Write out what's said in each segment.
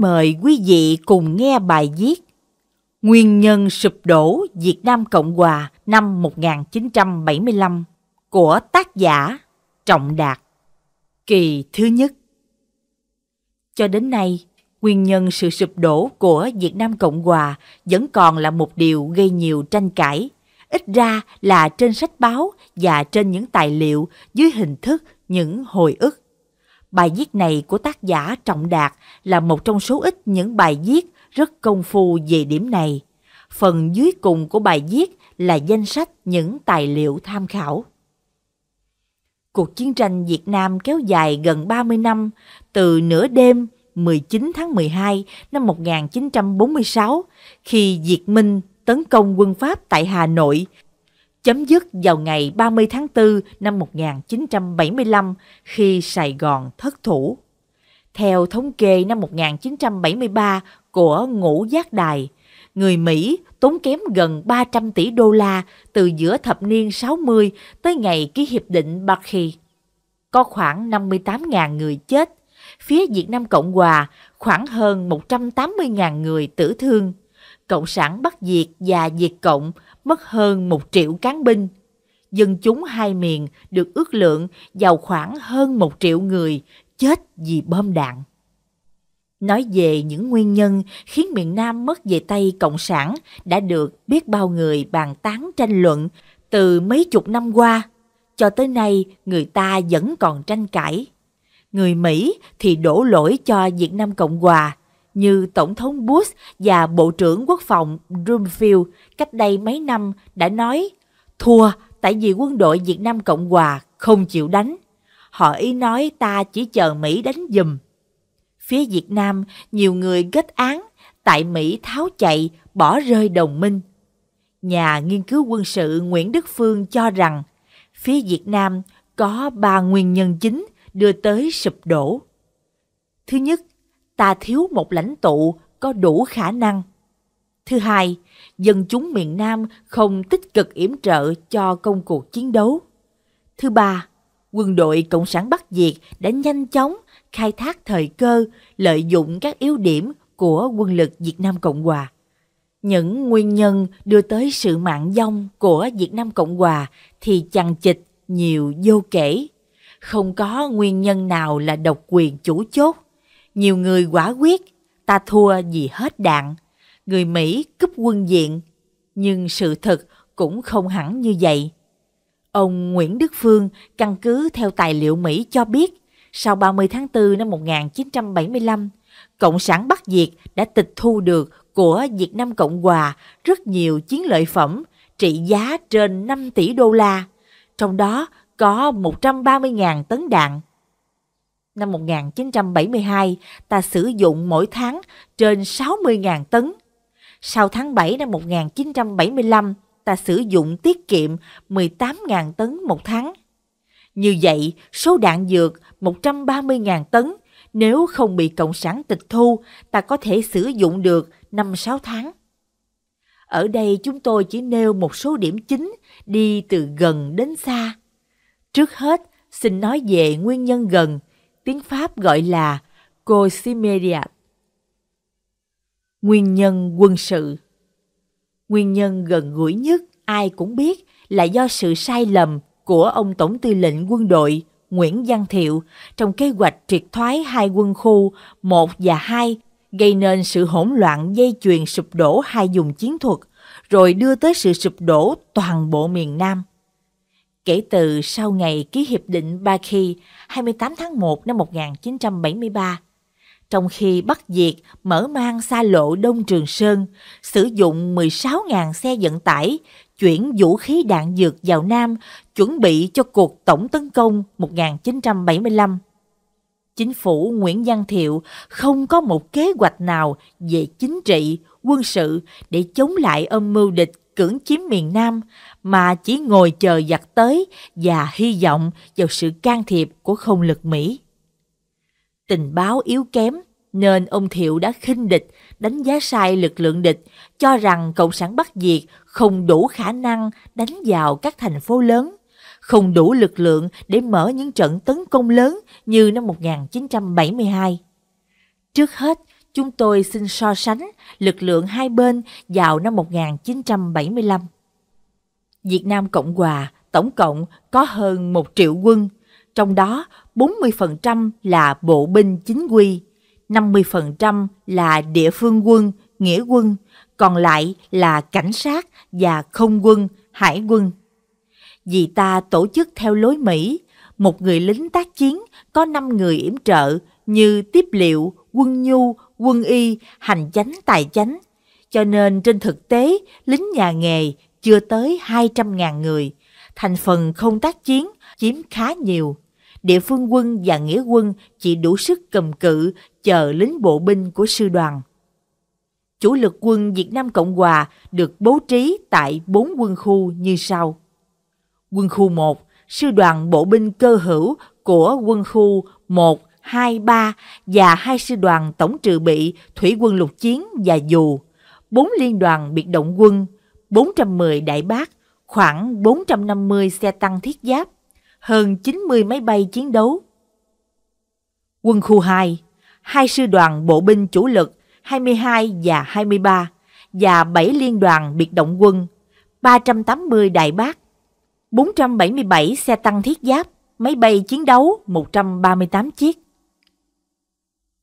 mời quý vị cùng nghe bài viết Nguyên nhân sụp đổ Việt Nam Cộng Hòa năm 1975 của tác giả Trọng Đạt. Kỳ thứ nhất Cho đến nay, nguyên nhân sự sụp đổ của Việt Nam Cộng Hòa vẫn còn là một điều gây nhiều tranh cãi. Ít ra là trên sách báo và trên những tài liệu dưới hình thức những hồi ức Bài viết này của tác giả Trọng Đạt là một trong số ít những bài viết rất công phu về điểm này. Phần dưới cùng của bài viết là danh sách những tài liệu tham khảo. Cuộc chiến tranh Việt Nam kéo dài gần 30 năm, từ nửa đêm 19 tháng 12 năm 1946 khi Diệt Minh tấn công quân Pháp tại Hà Nội chấm dứt vào ngày 30 tháng 4 năm 1975 khi Sài Gòn thất thủ. Theo thống kê năm 1973 của Ngũ Giác Đài, người Mỹ tốn kém gần 300 tỷ đô la từ giữa thập niên 60 tới ngày ký hiệp định Barkey. Có khoảng 58.000 người chết, phía Việt Nam Cộng Hòa khoảng hơn 180.000 người tử thương. Cộng sản Bắc Việt và Việt Cộng mất hơn một triệu cán binh. Dân chúng hai miền được ước lượng vào khoảng hơn một triệu người chết vì bom đạn. Nói về những nguyên nhân khiến miền Nam mất về tay Cộng sản đã được biết bao người bàn tán tranh luận từ mấy chục năm qua. Cho tới nay, người ta vẫn còn tranh cãi. Người Mỹ thì đổ lỗi cho Việt Nam Cộng Hòa như Tổng thống Bush và Bộ trưởng Quốc phòng Rumfield cách đây mấy năm đã nói thua tại vì quân đội Việt Nam Cộng Hòa không chịu đánh. Họ ý nói ta chỉ chờ Mỹ đánh dùm. Phía Việt Nam, nhiều người kết án tại Mỹ tháo chạy, bỏ rơi đồng minh. Nhà nghiên cứu quân sự Nguyễn Đức Phương cho rằng phía Việt Nam có ba nguyên nhân chính đưa tới sụp đổ. Thứ nhất, ta thiếu một lãnh tụ có đủ khả năng. Thứ hai, dân chúng miền Nam không tích cực yểm trợ cho công cuộc chiến đấu. Thứ ba, quân đội Cộng sản Bắc Việt đã nhanh chóng khai thác thời cơ, lợi dụng các yếu điểm của quân lực Việt Nam Cộng Hòa. Những nguyên nhân đưa tới sự mạng dông của Việt Nam Cộng Hòa thì chằng chịch nhiều vô kể. Không có nguyên nhân nào là độc quyền chủ chốt – nhiều người quả quyết, ta thua vì hết đạn. Người Mỹ cướp quân diện. Nhưng sự thật cũng không hẳn như vậy. Ông Nguyễn Đức Phương căn cứ theo tài liệu Mỹ cho biết, sau 30 tháng 4 năm 1975, Cộng sản Bắc Việt đã tịch thu được của Việt Nam Cộng Hòa rất nhiều chiến lợi phẩm trị giá trên 5 tỷ đô la, trong đó có 130.000 tấn đạn năm 1972 ta sử dụng mỗi tháng trên 60.000 tấn. Sau tháng 7 năm 1975 ta sử dụng tiết kiệm 18.000 tấn một tháng. Như vậy, số đạn dược 130.000 tấn nếu không bị Cộng sản tịch thu, ta có thể sử dụng được 5-6 tháng. Ở đây chúng tôi chỉ nêu một số điểm chính đi từ gần đến xa. Trước hết, xin nói về nguyên nhân gần, tiếng Pháp gọi là Cosimedia. Nguyên nhân quân sự Nguyên nhân gần gũi nhất ai cũng biết là do sự sai lầm của ông Tổng tư lệnh quân đội Nguyễn Văn Thiệu trong kế hoạch triệt thoái hai quân khu 1 và 2 gây nên sự hỗn loạn dây chuyền sụp đổ hai vùng chiến thuật rồi đưa tới sự sụp đổ toàn bộ miền Nam kể từ sau ngày ký Hiệp định Ba Khi 28 tháng 1 năm 1973, trong khi Bắc Việt mở mang xa lộ Đông Trường Sơn, sử dụng 16.000 xe vận tải, chuyển vũ khí đạn dược vào Nam, chuẩn bị cho cuộc tổng tấn công 1975. Chính phủ Nguyễn Văn Thiệu không có một kế hoạch nào về chính trị, quân sự để chống lại âm mưu địch cưỡng chiếm miền Nam mà chỉ ngồi chờ giặc tới và hy vọng vào sự can thiệp của không lực Mỹ. Tình báo yếu kém nên ông Thiệu đã khinh địch, đánh giá sai lực lượng địch, cho rằng Cộng sản Bắc Việt không đủ khả năng đánh vào các thành phố lớn, không đủ lực lượng để mở những trận tấn công lớn như năm 1972. Trước hết, Chúng tôi xin so sánh lực lượng hai bên vào năm 1975. Việt Nam Cộng Hòa tổng cộng có hơn 1 triệu quân, trong đó 40% là bộ binh chính quy, 50% là địa phương quân, nghĩa quân, còn lại là cảnh sát và không quân, hải quân. Vì ta tổ chức theo lối Mỹ, một người lính tác chiến có 5 người yểm trợ như tiếp liệu, quân nhu, quân y, hành chánh tài chánh. Cho nên trên thực tế, lính nhà nghề chưa tới 200.000 người. Thành phần không tác chiến chiếm khá nhiều. Địa phương quân và nghĩa quân chỉ đủ sức cầm cự chờ lính bộ binh của sư đoàn. Chủ lực quân Việt Nam Cộng Hòa được bố trí tại bốn quân khu như sau. Quân khu 1, sư đoàn bộ binh cơ hữu của quân khu 1 hai ba và hai sư đoàn tổng trừ bị thủy quân lục chiến và dù, bốn liên đoàn biệt động quân, 410 đại bác, khoảng 450 xe tăng thiết giáp, hơn 90 máy bay chiến đấu. Quân khu 2, hai sư đoàn bộ binh chủ lực 22 và 23 và 7 liên đoàn biệt động quân, 380 đại bác, 477 xe tăng thiết giáp, máy bay chiến đấu 138 chiếc.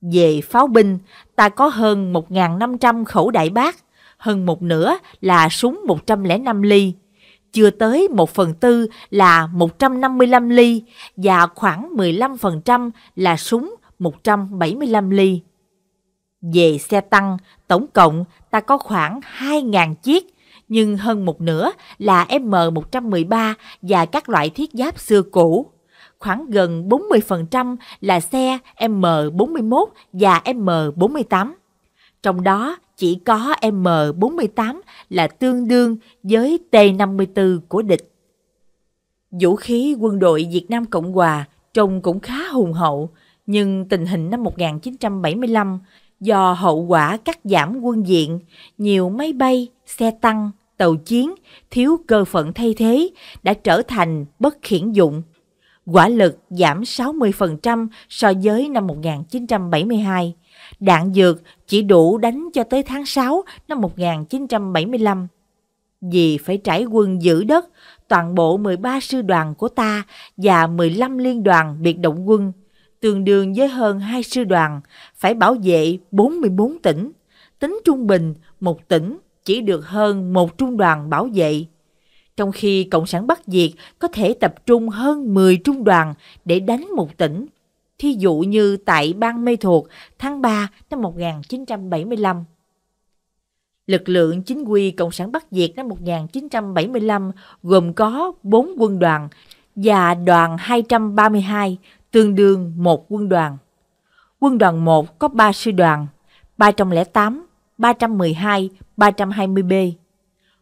Về pháo binh, ta có hơn 1.500 khẩu đại bác, hơn một nửa là súng 105 ly, chưa tới 1 phần tư là 155 ly và khoảng 15% là súng 175 ly. Về xe tăng, tổng cộng ta có khoảng 2.000 chiếc, nhưng hơn một nửa là M113 và các loại thiết giáp xưa cũ khoảng gần 40% là xe M41 và M48. Trong đó chỉ có M48 là tương đương với T54 của địch. Vũ khí quân đội Việt Nam Cộng Hòa trông cũng khá hùng hậu, nhưng tình hình năm 1975 do hậu quả cắt giảm quân diện, nhiều máy bay, xe tăng, tàu chiến, thiếu cơ phận thay thế đã trở thành bất khiển dụng quả lực giảm 60% so với năm 1972. Đạn dược chỉ đủ đánh cho tới tháng 6 năm 1975. Vì phải trải quân giữ đất, toàn bộ 13 sư đoàn của ta và 15 liên đoàn biệt động quân, tương đương với hơn 2 sư đoàn, phải bảo vệ 44 tỉnh. Tính trung bình, một tỉnh chỉ được hơn một trung đoàn bảo vệ trong khi Cộng sản Bắc Việt có thể tập trung hơn 10 trung đoàn để đánh một tỉnh. Thí dụ như tại bang Mê Thuộc tháng 3 năm 1975. Lực lượng chính quy Cộng sản Bắc Việt năm 1975 gồm có 4 quân đoàn và đoàn 232, tương đương 1 quân đoàn. Quân đoàn 1 có 3 sư đoàn, 308, 312, 320B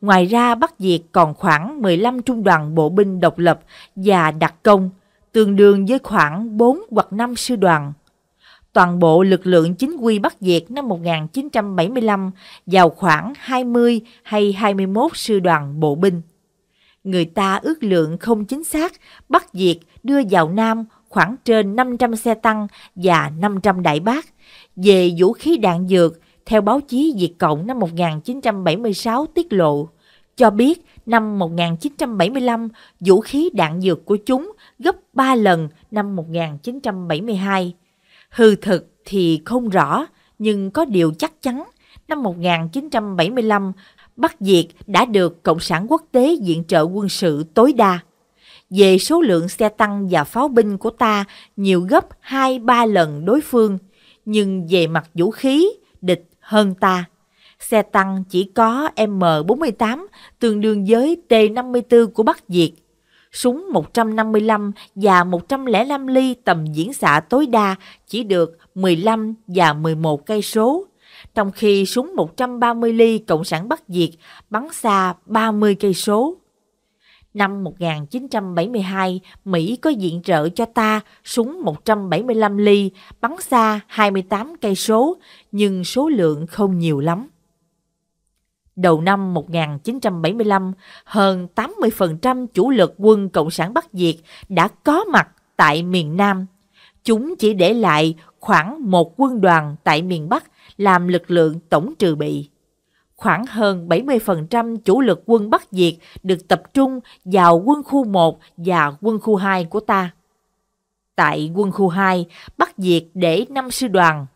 Ngoài ra Bắc Việt còn khoảng 15 trung đoàn bộ binh độc lập và đặc công, tương đương với khoảng 4 hoặc 5 sư đoàn. Toàn bộ lực lượng chính quy Bắc Việt năm 1975 vào khoảng 20 hay 21 sư đoàn bộ binh. Người ta ước lượng không chính xác Bắc Việt đưa vào Nam khoảng trên 500 xe tăng và 500 đại bác. Về vũ khí đạn dược theo báo chí Việt Cộng năm 1976 tiết lộ, cho biết năm 1975 vũ khí đạn dược của chúng gấp 3 lần năm 1972. Hư thực thì không rõ, nhưng có điều chắc chắn, năm 1975, Bắc Việt đã được Cộng sản quốc tế viện trợ quân sự tối đa. Về số lượng xe tăng và pháo binh của ta nhiều gấp 2-3 lần đối phương, nhưng về mặt vũ khí, địch hơn ta. Xe tăng chỉ có M48 tương đương với T54 của Bắc Việt. Súng 155 và 105 ly tầm diễn xạ tối đa chỉ được 15 và 11 cây số, trong khi súng 130 ly Cộng sản Bắc Việt bắn xa 30 cây số. Năm 1972, Mỹ có diện trợ cho ta súng 175 ly, bắn xa 28 cây số, nhưng số lượng không nhiều lắm. Đầu năm 1975, hơn 80% chủ lực quân Cộng sản Bắc Việt đã có mặt tại miền Nam. Chúng chỉ để lại khoảng một quân đoàn tại miền Bắc làm lực lượng tổng trừ bị khoảng hơn 70% chủ lực quân Bắc Việt được tập trung vào quân khu 1 và quân khu 2 của ta. Tại quân khu 2, Bắc Việt để 5 sư đoàn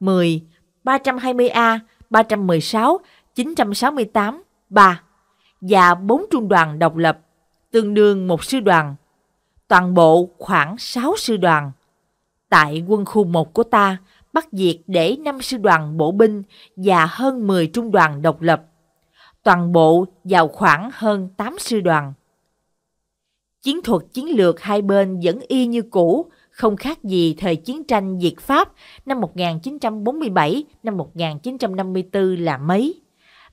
10, 320A, 316, 968, 3 và 4 trung đoàn độc lập, tương đương một sư đoàn. Toàn bộ khoảng 6 sư đoàn. Tại quân khu 1 của ta, bắt diệt để năm sư đoàn bộ binh và hơn 10 trung đoàn độc lập, toàn bộ vào khoảng hơn 8 sư đoàn. Chiến thuật chiến lược hai bên vẫn y như cũ, không khác gì thời chiến tranh Việt Pháp năm 1947 năm 1954 là mấy.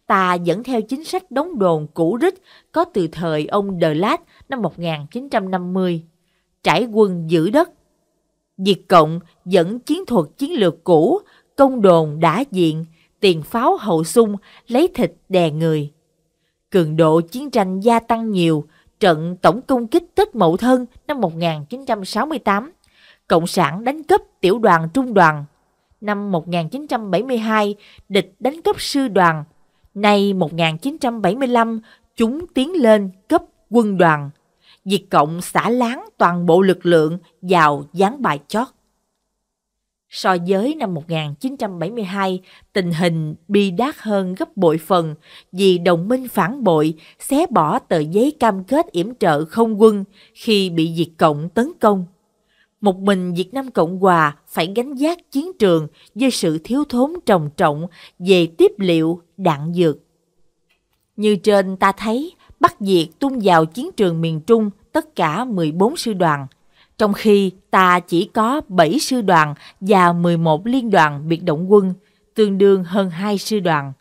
Ta vẫn theo chính sách đóng đồn cũ rích có từ thời ông De Lát năm 1950. Trải quân giữ đất, Việt Cộng dẫn chiến thuật chiến lược cũ, công đồn đã diện, tiền pháo hậu sung, lấy thịt đè người. Cường độ chiến tranh gia tăng nhiều, trận tổng công kích Tết Mậu Thân năm 1968, Cộng sản đánh cấp tiểu đoàn trung đoàn. Năm 1972, địch đánh cấp sư đoàn. Nay 1975, chúng tiến lên cấp quân đoàn. Việt Cộng xả láng toàn bộ lực lượng vào gián bài chót. So với năm 1972, tình hình bi đát hơn gấp bội phần vì đồng minh phản bội xé bỏ tờ giấy cam kết yểm trợ không quân khi bị Việt Cộng tấn công. Một mình Việt Nam Cộng Hòa phải gánh giác chiến trường với sự thiếu thốn trầm trọng về tiếp liệu, đạn dược. Như trên ta thấy, bắt diệt tung vào chiến trường miền Trung tất cả 14 sư đoàn, trong khi ta chỉ có 7 sư đoàn và 11 liên đoàn biệt động quân, tương đương hơn 2 sư đoàn.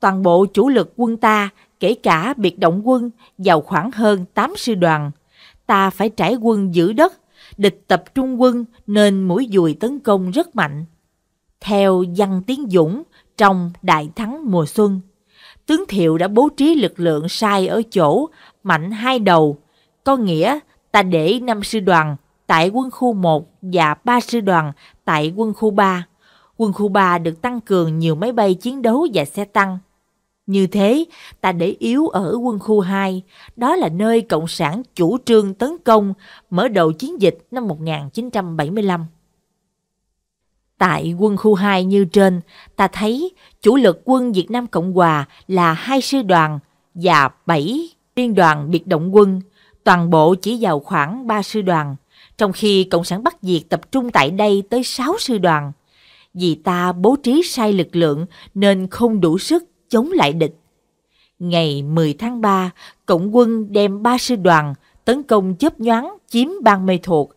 Toàn bộ chủ lực quân ta, kể cả biệt động quân, vào khoảng hơn 8 sư đoàn. Ta phải trải quân giữ đất, địch tập trung quân nên mũi dùi tấn công rất mạnh. Theo văn tiến dũng trong Đại thắng mùa xuân, tướng Thiệu đã bố trí lực lượng sai ở chỗ mạnh hai đầu, có nghĩa ta để năm sư đoàn tại quân khu 1 và ba sư đoàn tại quân khu 3. Quân khu 3 được tăng cường nhiều máy bay chiến đấu và xe tăng. Như thế, ta để yếu ở quân khu 2, đó là nơi Cộng sản chủ trương tấn công mở đầu chiến dịch năm 1975. Tại quân khu 2 như trên, ta thấy chủ lực quân Việt Nam Cộng Hòa là hai sư đoàn và 7 liên đoàn biệt động quân, toàn bộ chỉ vào khoảng 3 sư đoàn, trong khi Cộng sản Bắc Việt tập trung tại đây tới 6 sư đoàn. Vì ta bố trí sai lực lượng nên không đủ sức chống lại địch. Ngày 10 tháng 3, Cộng quân đem 3 sư đoàn tấn công chớp nhoáng chiếm bang mê thuộc.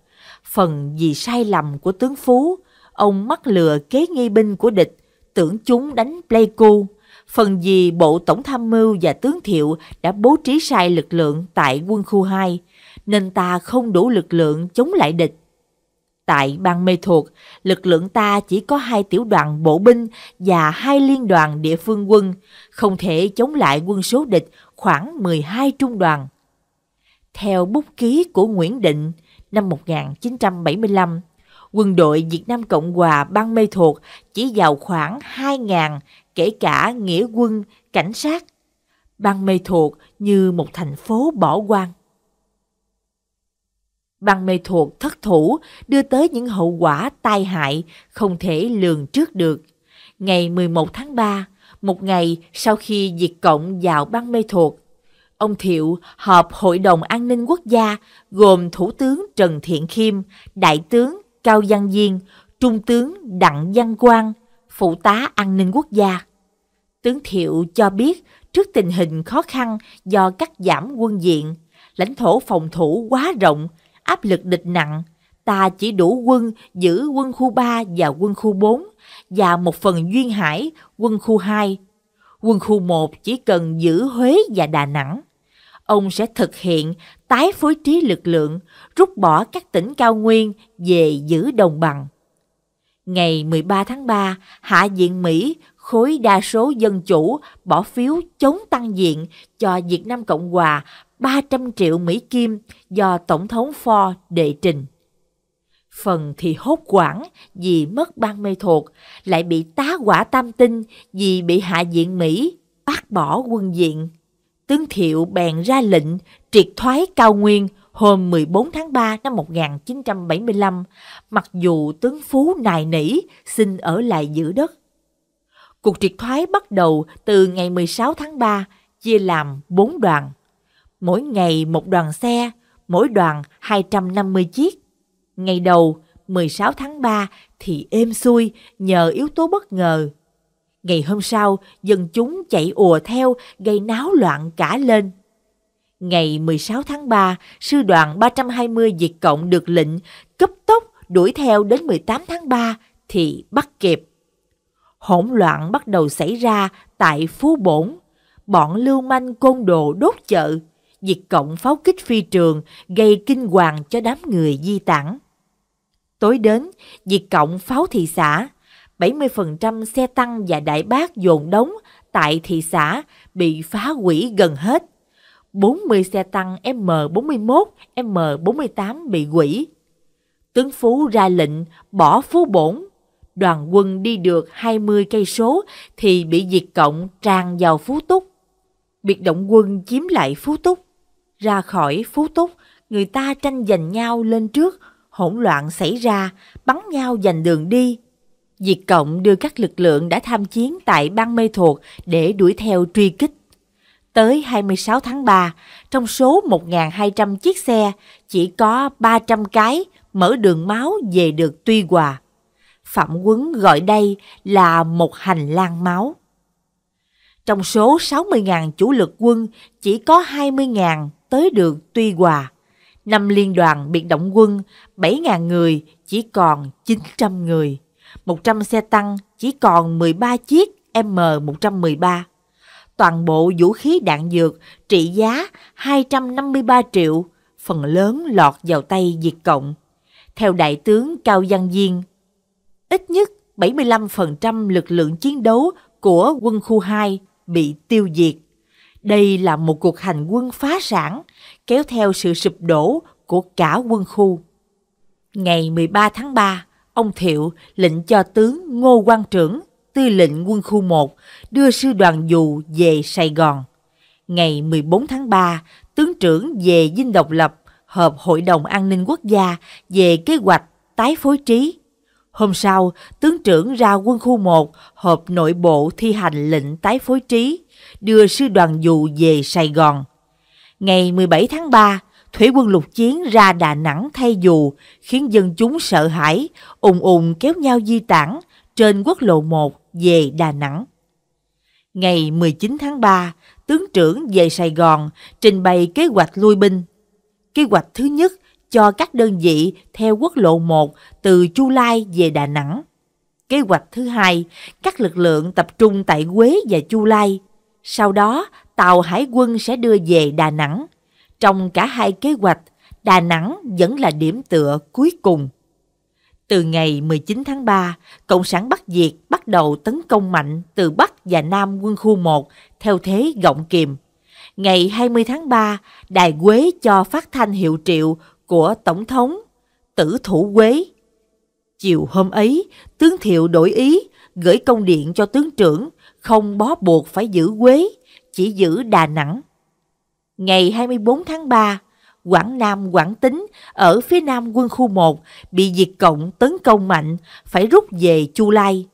Phần vì sai lầm của tướng Phú, ông mắc lừa kế nghi binh của địch, tưởng chúng đánh Pleiku. Phần gì Bộ Tổng Tham mưu và Tướng Thiệu đã bố trí sai lực lượng tại quân khu 2, nên ta không đủ lực lượng chống lại địch. Tại bang mê thuộc, lực lượng ta chỉ có hai tiểu đoàn bộ binh và hai liên đoàn địa phương quân, không thể chống lại quân số địch khoảng 12 trung đoàn. Theo bút ký của Nguyễn Định, năm 1975, quân đội Việt Nam Cộng Hòa băng mê thuộc chỉ vào khoảng 2.000, kể cả nghĩa quân, cảnh sát. Băng mê thuộc như một thành phố bỏ quan. Băng mê thuộc thất thủ đưa tới những hậu quả tai hại không thể lường trước được. Ngày 11 tháng 3, một ngày sau khi Việt Cộng vào băng mê thuộc, ông Thiệu họp Hội đồng An ninh Quốc gia gồm Thủ tướng Trần Thiện Khiêm, Đại tướng Cao Văn viên, Trung tướng Đặng Văn Quang, Phụ tá An ninh Quốc gia. Tướng Thiệu cho biết trước tình hình khó khăn do cắt giảm quân diện, lãnh thổ phòng thủ quá rộng, áp lực địch nặng, ta chỉ đủ quân giữ quân khu 3 và quân khu 4 và một phần duyên hải quân khu 2. Quân khu 1 chỉ cần giữ Huế và Đà Nẵng ông sẽ thực hiện tái phối trí lực lượng, rút bỏ các tỉnh cao nguyên về giữ đồng bằng. Ngày 13 tháng 3, Hạ viện Mỹ khối đa số dân chủ bỏ phiếu chống tăng diện cho Việt Nam Cộng Hòa 300 triệu Mỹ Kim do Tổng thống Ford đệ trình. Phần thì hốt quảng vì mất ban mê thuộc, lại bị tá quả tam tinh vì bị Hạ viện Mỹ bác bỏ quân diện tướng Thiệu bèn ra lệnh triệt thoái cao nguyên hôm 14 tháng 3 năm 1975, mặc dù tướng Phú nài nỉ xin ở lại giữ đất. Cuộc triệt thoái bắt đầu từ ngày 16 tháng 3, chia làm 4 đoàn. Mỗi ngày một đoàn xe, mỗi đoàn 250 chiếc. Ngày đầu 16 tháng 3 thì êm xuôi nhờ yếu tố bất ngờ. Ngày hôm sau, dân chúng chạy ùa theo, gây náo loạn cả lên. Ngày 16 tháng 3, sư đoàn 320 diệt Cộng được lệnh cấp tốc đuổi theo đến 18 tháng 3 thì bắt kịp. Hỗn loạn bắt đầu xảy ra tại Phú Bổn. Bọn lưu manh côn đồ đốt chợ, diệt Cộng pháo kích phi trường gây kinh hoàng cho đám người di tản. Tối đến, diệt Cộng pháo thị xã, 70% xe tăng và đại bác dồn đóng tại thị xã bị phá hủy gần hết. 40 xe tăng M41, M48 bị hủy. Tướng Phú ra lệnh bỏ Phú Bổn. Đoàn quân đi được 20 cây số thì bị diệt cộng tràn vào Phú Túc. Biệt động quân chiếm lại Phú Túc. Ra khỏi Phú Túc, người ta tranh giành nhau lên trước, hỗn loạn xảy ra, bắn nhau giành đường đi, Việt Cộng đưa các lực lượng đã tham chiến tại bang mê thuộc để đuổi theo truy kích. Tới 26 tháng 3, trong số 1.200 chiếc xe, chỉ có 300 cái mở đường máu về được Tuy Hòa. Phạm Quấn gọi đây là một hành lang máu. Trong số 60.000 chủ lực quân, chỉ có 20.000 tới được Tuy Hòa. Năm liên đoàn biệt động quân, 7.000 người chỉ còn 900 người. 100 xe tăng chỉ còn 13 chiếc M113. Toàn bộ vũ khí đạn dược trị giá 253 triệu, phần lớn lọt vào tay Việt Cộng. Theo Đại tướng Cao Văn Diên, ít nhất 75% lực lượng chiến đấu của quân khu 2 bị tiêu diệt. Đây là một cuộc hành quân phá sản, kéo theo sự sụp đổ của cả quân khu. Ngày 13 tháng 3, ông Thiệu lệnh cho tướng Ngô Quang Trưởng, tư lệnh quân khu 1, đưa sư đoàn dù về Sài Gòn. Ngày 14 tháng 3, tướng trưởng về dinh độc lập họp Hội đồng An ninh Quốc gia về kế hoạch tái phối trí. Hôm sau, tướng trưởng ra quân khu 1 họp nội bộ thi hành lệnh tái phối trí, đưa sư đoàn dù về Sài Gòn. Ngày 17 tháng 3, thủy quân lục chiến ra Đà Nẵng thay dù, khiến dân chúng sợ hãi, ùng ùng kéo nhau di tản trên quốc lộ 1 về Đà Nẵng. Ngày 19 tháng 3, tướng trưởng về Sài Gòn trình bày kế hoạch lui binh. Kế hoạch thứ nhất cho các đơn vị theo quốc lộ 1 từ Chu Lai về Đà Nẵng. Kế hoạch thứ hai, các lực lượng tập trung tại Quế và Chu Lai. Sau đó, tàu hải quân sẽ đưa về Đà Nẵng trong cả hai kế hoạch, Đà Nẵng vẫn là điểm tựa cuối cùng. Từ ngày 19 tháng 3, Cộng sản Bắc Việt bắt đầu tấn công mạnh từ Bắc và Nam quân khu 1 theo thế gọng kiềm. Ngày 20 tháng 3, Đài Quế cho phát thanh hiệu triệu của Tổng thống Tử Thủ Quế. Chiều hôm ấy, tướng Thiệu đổi ý, gửi công điện cho tướng trưởng không bó buộc phải giữ Quế, chỉ giữ Đà Nẵng ngày 24 tháng 3, Quảng Nam Quảng Tính ở phía nam quân khu 1 bị diệt cộng tấn công mạnh, phải rút về Chu Lai.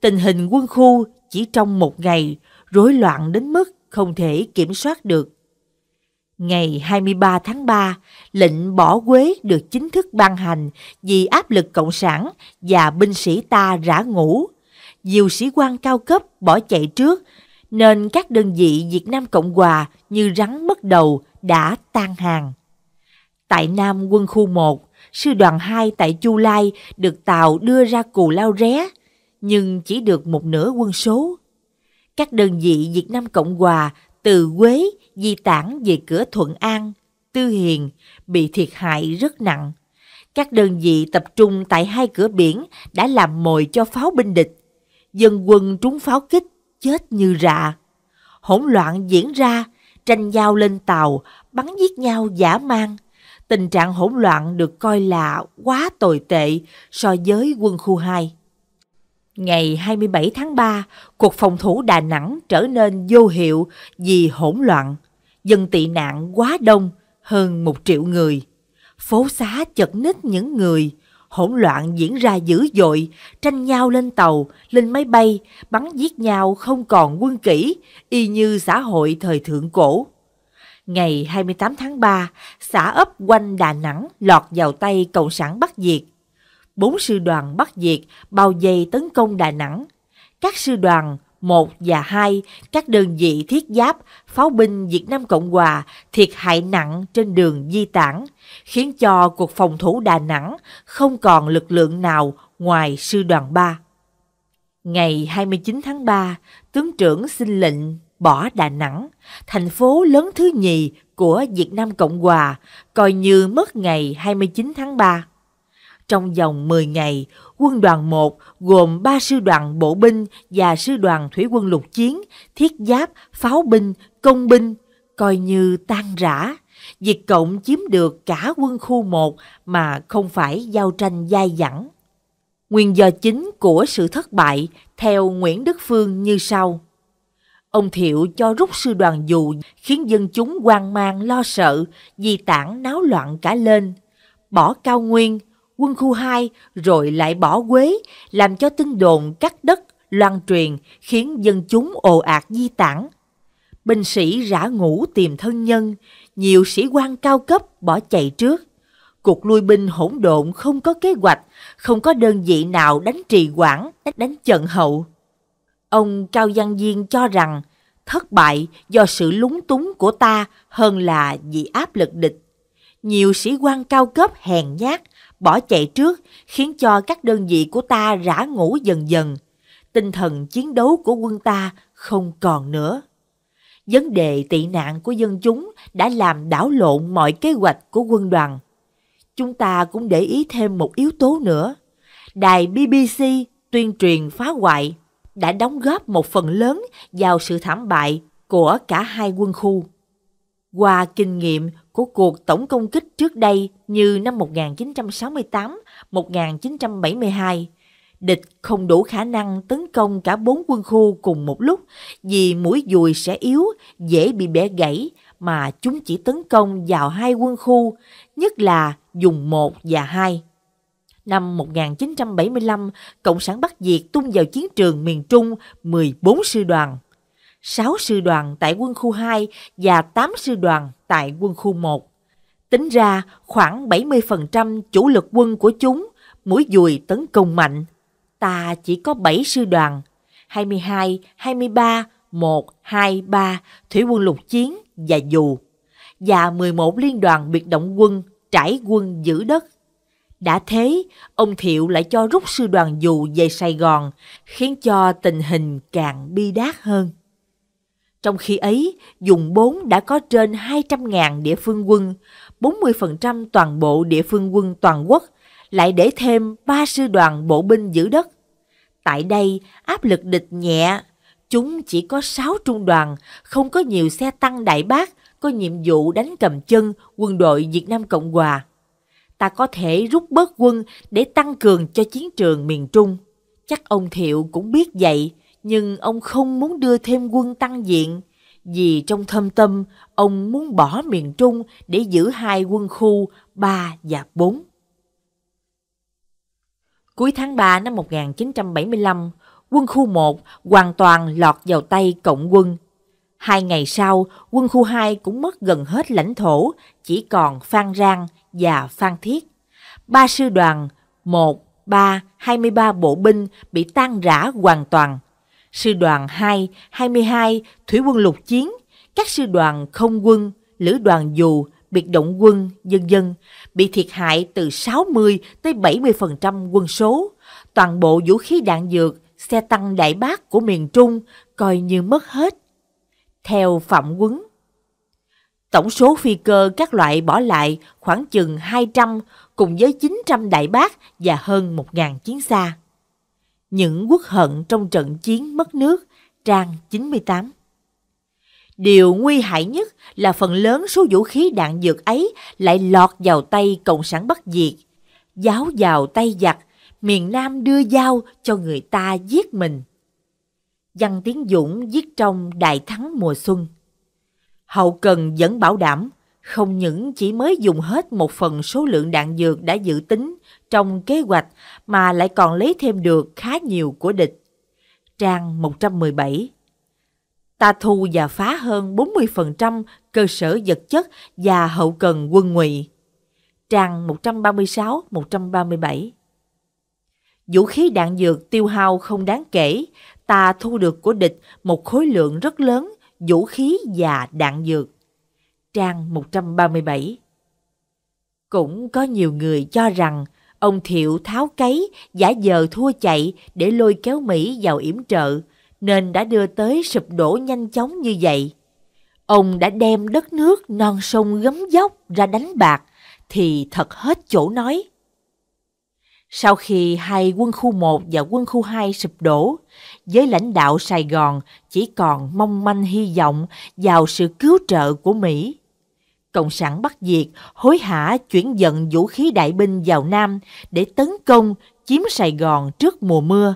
Tình hình quân khu chỉ trong một ngày rối loạn đến mức không thể kiểm soát được. Ngày 23 tháng 3, lệnh bỏ Quế được chính thức ban hành vì áp lực Cộng sản và binh sĩ ta rã ngũ. Nhiều sĩ quan cao cấp bỏ chạy trước nên các đơn vị Việt Nam Cộng Hòa như rắn mất đầu đã tan hàng. Tại Nam quân khu 1, sư đoàn 2 tại Chu Lai được Tàu đưa ra Cù Lao Ré, nhưng chỉ được một nửa quân số. Các đơn vị Việt Nam Cộng Hòa từ Quế di tản về cửa Thuận An, Tư Hiền bị thiệt hại rất nặng. Các đơn vị tập trung tại hai cửa biển đã làm mồi cho pháo binh địch. Dân quân trúng pháo kích, chết như rạ. Hỗn loạn diễn ra, tranh giao lên tàu, bắn giết nhau giả mang. Tình trạng hỗn loạn được coi là quá tồi tệ so với quân khu 2. Ngày 27 tháng 3, cuộc phòng thủ Đà Nẵng trở nên vô hiệu vì hỗn loạn. Dân tị nạn quá đông, hơn một triệu người. Phố xá chật ních những người, Hỗn loạn diễn ra dữ dội, tranh nhau lên tàu, lên máy bay, bắn giết nhau không còn quân kỷ, y như xã hội thời thượng cổ. Ngày 28 tháng 3, xã ấp quanh Đà Nẵng lọt vào tay Cộng sản Bắc Việt. Bốn sư đoàn Bắc Việt bao vây tấn công Đà Nẵng. Các sư đoàn 1 và 2, các đơn vị thiết giáp, pháo binh Việt Nam Cộng Hòa thiệt hại nặng trên đường di tản, khiến cho cuộc phòng thủ Đà Nẵng không còn lực lượng nào ngoài sư đoàn 3. Ngày 29 tháng 3, tướng trưởng xin lệnh bỏ Đà Nẵng, thành phố lớn thứ nhì của Việt Nam Cộng Hòa, coi như mất ngày 29 tháng 3. Trong vòng 10 ngày, quân đoàn 1 gồm 3 sư đoàn bộ binh và sư đoàn thủy quân lục chiến, thiết giáp, pháo binh, công binh, coi như tan rã. Việt Cộng chiếm được cả quân khu 1 mà không phải giao tranh dai dẳng. Nguyên do chính của sự thất bại theo Nguyễn Đức Phương như sau. Ông Thiệu cho rút sư đoàn dù khiến dân chúng hoang mang lo sợ, di tản náo loạn cả lên. Bỏ cao nguyên, quân khu 2 rồi lại bỏ Quế, làm cho tin đồn cắt đất loan truyền khiến dân chúng ồ ạt di tản. Binh sĩ rã ngủ tìm thân nhân, nhiều sĩ quan cao cấp bỏ chạy trước. Cuộc lui binh hỗn độn không có kế hoạch, không có đơn vị nào đánh trì quản, đánh trận hậu. Ông Cao Văn Diên cho rằng thất bại do sự lúng túng của ta hơn là vì áp lực địch. Nhiều sĩ quan cao cấp hèn nhát, bỏ chạy trước khiến cho các đơn vị của ta rã ngủ dần dần. Tinh thần chiến đấu của quân ta không còn nữa. Vấn đề tị nạn của dân chúng đã làm đảo lộn mọi kế hoạch của quân đoàn. Chúng ta cũng để ý thêm một yếu tố nữa. Đài BBC tuyên truyền phá hoại đã đóng góp một phần lớn vào sự thảm bại của cả hai quân khu. Qua kinh nghiệm của cuộc tổng công kích trước đây như năm 1968, 1972. Địch không đủ khả năng tấn công cả bốn quân khu cùng một lúc vì mũi dùi sẽ yếu, dễ bị bẻ gãy mà chúng chỉ tấn công vào hai quân khu, nhất là vùng một và hai. Năm 1975, Cộng sản Bắc Việt tung vào chiến trường miền Trung 14 sư đoàn 6 sư đoàn tại quân khu 2 và 8 sư đoàn tại quân khu 1. Tính ra khoảng 70% chủ lực quân của chúng mũi dùi tấn công mạnh. Ta chỉ có 7 sư đoàn, 22, 23, 1, 2, 3, thủy quân lục chiến và dù, và 11 liên đoàn biệt động quân trải quân giữ đất. Đã thế, ông Thiệu lại cho rút sư đoàn dù về Sài Gòn, khiến cho tình hình càng bi đát hơn. Trong khi ấy, dùng 4 đã có trên 200.000 địa phương quân, 40% toàn bộ địa phương quân toàn quốc, lại để thêm 3 sư đoàn bộ binh giữ đất. Tại đây, áp lực địch nhẹ, chúng chỉ có 6 trung đoàn, không có nhiều xe tăng đại bác, có nhiệm vụ đánh cầm chân quân đội Việt Nam Cộng Hòa. Ta có thể rút bớt quân để tăng cường cho chiến trường miền Trung. Chắc ông Thiệu cũng biết vậy, nhưng ông không muốn đưa thêm quân tăng diện vì trong thâm tâm ông muốn bỏ miền Trung để giữ hai quân khu 3 và 4. Cuối tháng 3 năm 1975, quân khu 1 hoàn toàn lọt vào tay Cộng quân. Hai ngày sau, quân khu 2 cũng mất gần hết lãnh thổ, chỉ còn Phan Rang và Phan Thiết. Ba sư đoàn 1, 3, 23 bộ binh bị tan rã hoàn toàn sư đoàn 2, 22, thủy quân lục chiến, các sư đoàn không quân, lữ đoàn dù, biệt động quân, dân dân, bị thiệt hại từ 60 tới 70% quân số. Toàn bộ vũ khí đạn dược, xe tăng đại bác của miền Trung coi như mất hết. Theo Phạm Quấn, tổng số phi cơ các loại bỏ lại khoảng chừng 200 cùng với 900 đại bác và hơn 1.000 chiến xa những quốc hận trong trận chiến mất nước, trang 98. Điều nguy hại nhất là phần lớn số vũ khí đạn dược ấy lại lọt vào tay Cộng sản Bắc Việt, giáo vào tay giặc, miền Nam đưa dao cho người ta giết mình. Văn Tiến Dũng viết trong Đại Thắng Mùa Xuân. Hậu cần vẫn bảo đảm, không những chỉ mới dùng hết một phần số lượng đạn dược đã dự tính trong kế hoạch mà lại còn lấy thêm được khá nhiều của địch. Trang 117 Ta thu và phá hơn 40% cơ sở vật chất và hậu cần quân ngụy. Trang 136-137 Vũ khí đạn dược tiêu hao không đáng kể, ta thu được của địch một khối lượng rất lớn vũ khí và đạn dược. Trang 137 Cũng có nhiều người cho rằng Ông Thiệu tháo cấy, giả giờ thua chạy để lôi kéo Mỹ vào yểm trợ, nên đã đưa tới sụp đổ nhanh chóng như vậy. Ông đã đem đất nước non sông gấm dốc ra đánh bạc, thì thật hết chỗ nói. Sau khi hai quân khu 1 và quân khu 2 sụp đổ, giới lãnh đạo Sài Gòn chỉ còn mong manh hy vọng vào sự cứu trợ của Mỹ. Cộng sản Bắc Việt hối hả chuyển dần vũ khí đại binh vào Nam để tấn công, chiếm Sài Gòn trước mùa mưa,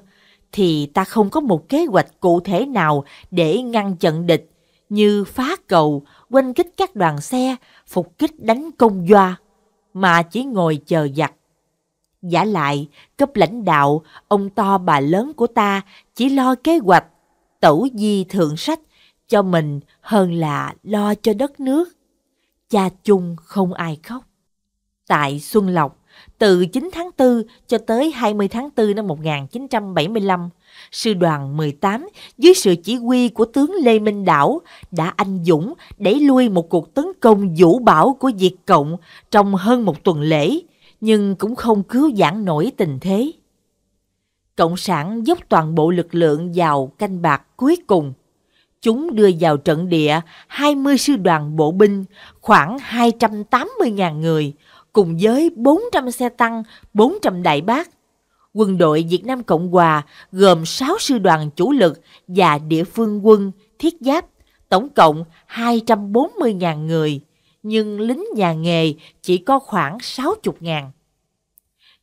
thì ta không có một kế hoạch cụ thể nào để ngăn chặn địch như phá cầu, quanh kích các đoàn xe, phục kích đánh công doa, mà chỉ ngồi chờ giặc. Giả lại, cấp lãnh đạo, ông to bà lớn của ta chỉ lo kế hoạch, tẩu di thượng sách cho mình hơn là lo cho đất nước cha chung không ai khóc. Tại Xuân Lộc, từ 9 tháng 4 cho tới 20 tháng 4 năm 1975, sư đoàn 18 dưới sự chỉ huy của tướng Lê Minh Đảo đã anh dũng đẩy lui một cuộc tấn công vũ bão của Việt Cộng trong hơn một tuần lễ, nhưng cũng không cứu giãn nổi tình thế. Cộng sản dốc toàn bộ lực lượng vào canh bạc cuối cùng, chúng đưa vào trận địa 20 sư đoàn bộ binh khoảng 280.000 người cùng với 400 xe tăng, 400 đại bác. Quân đội Việt Nam Cộng Hòa gồm 6 sư đoàn chủ lực và địa phương quân thiết giáp, tổng cộng 240.000 người, nhưng lính nhà nghề chỉ có khoảng 60.000.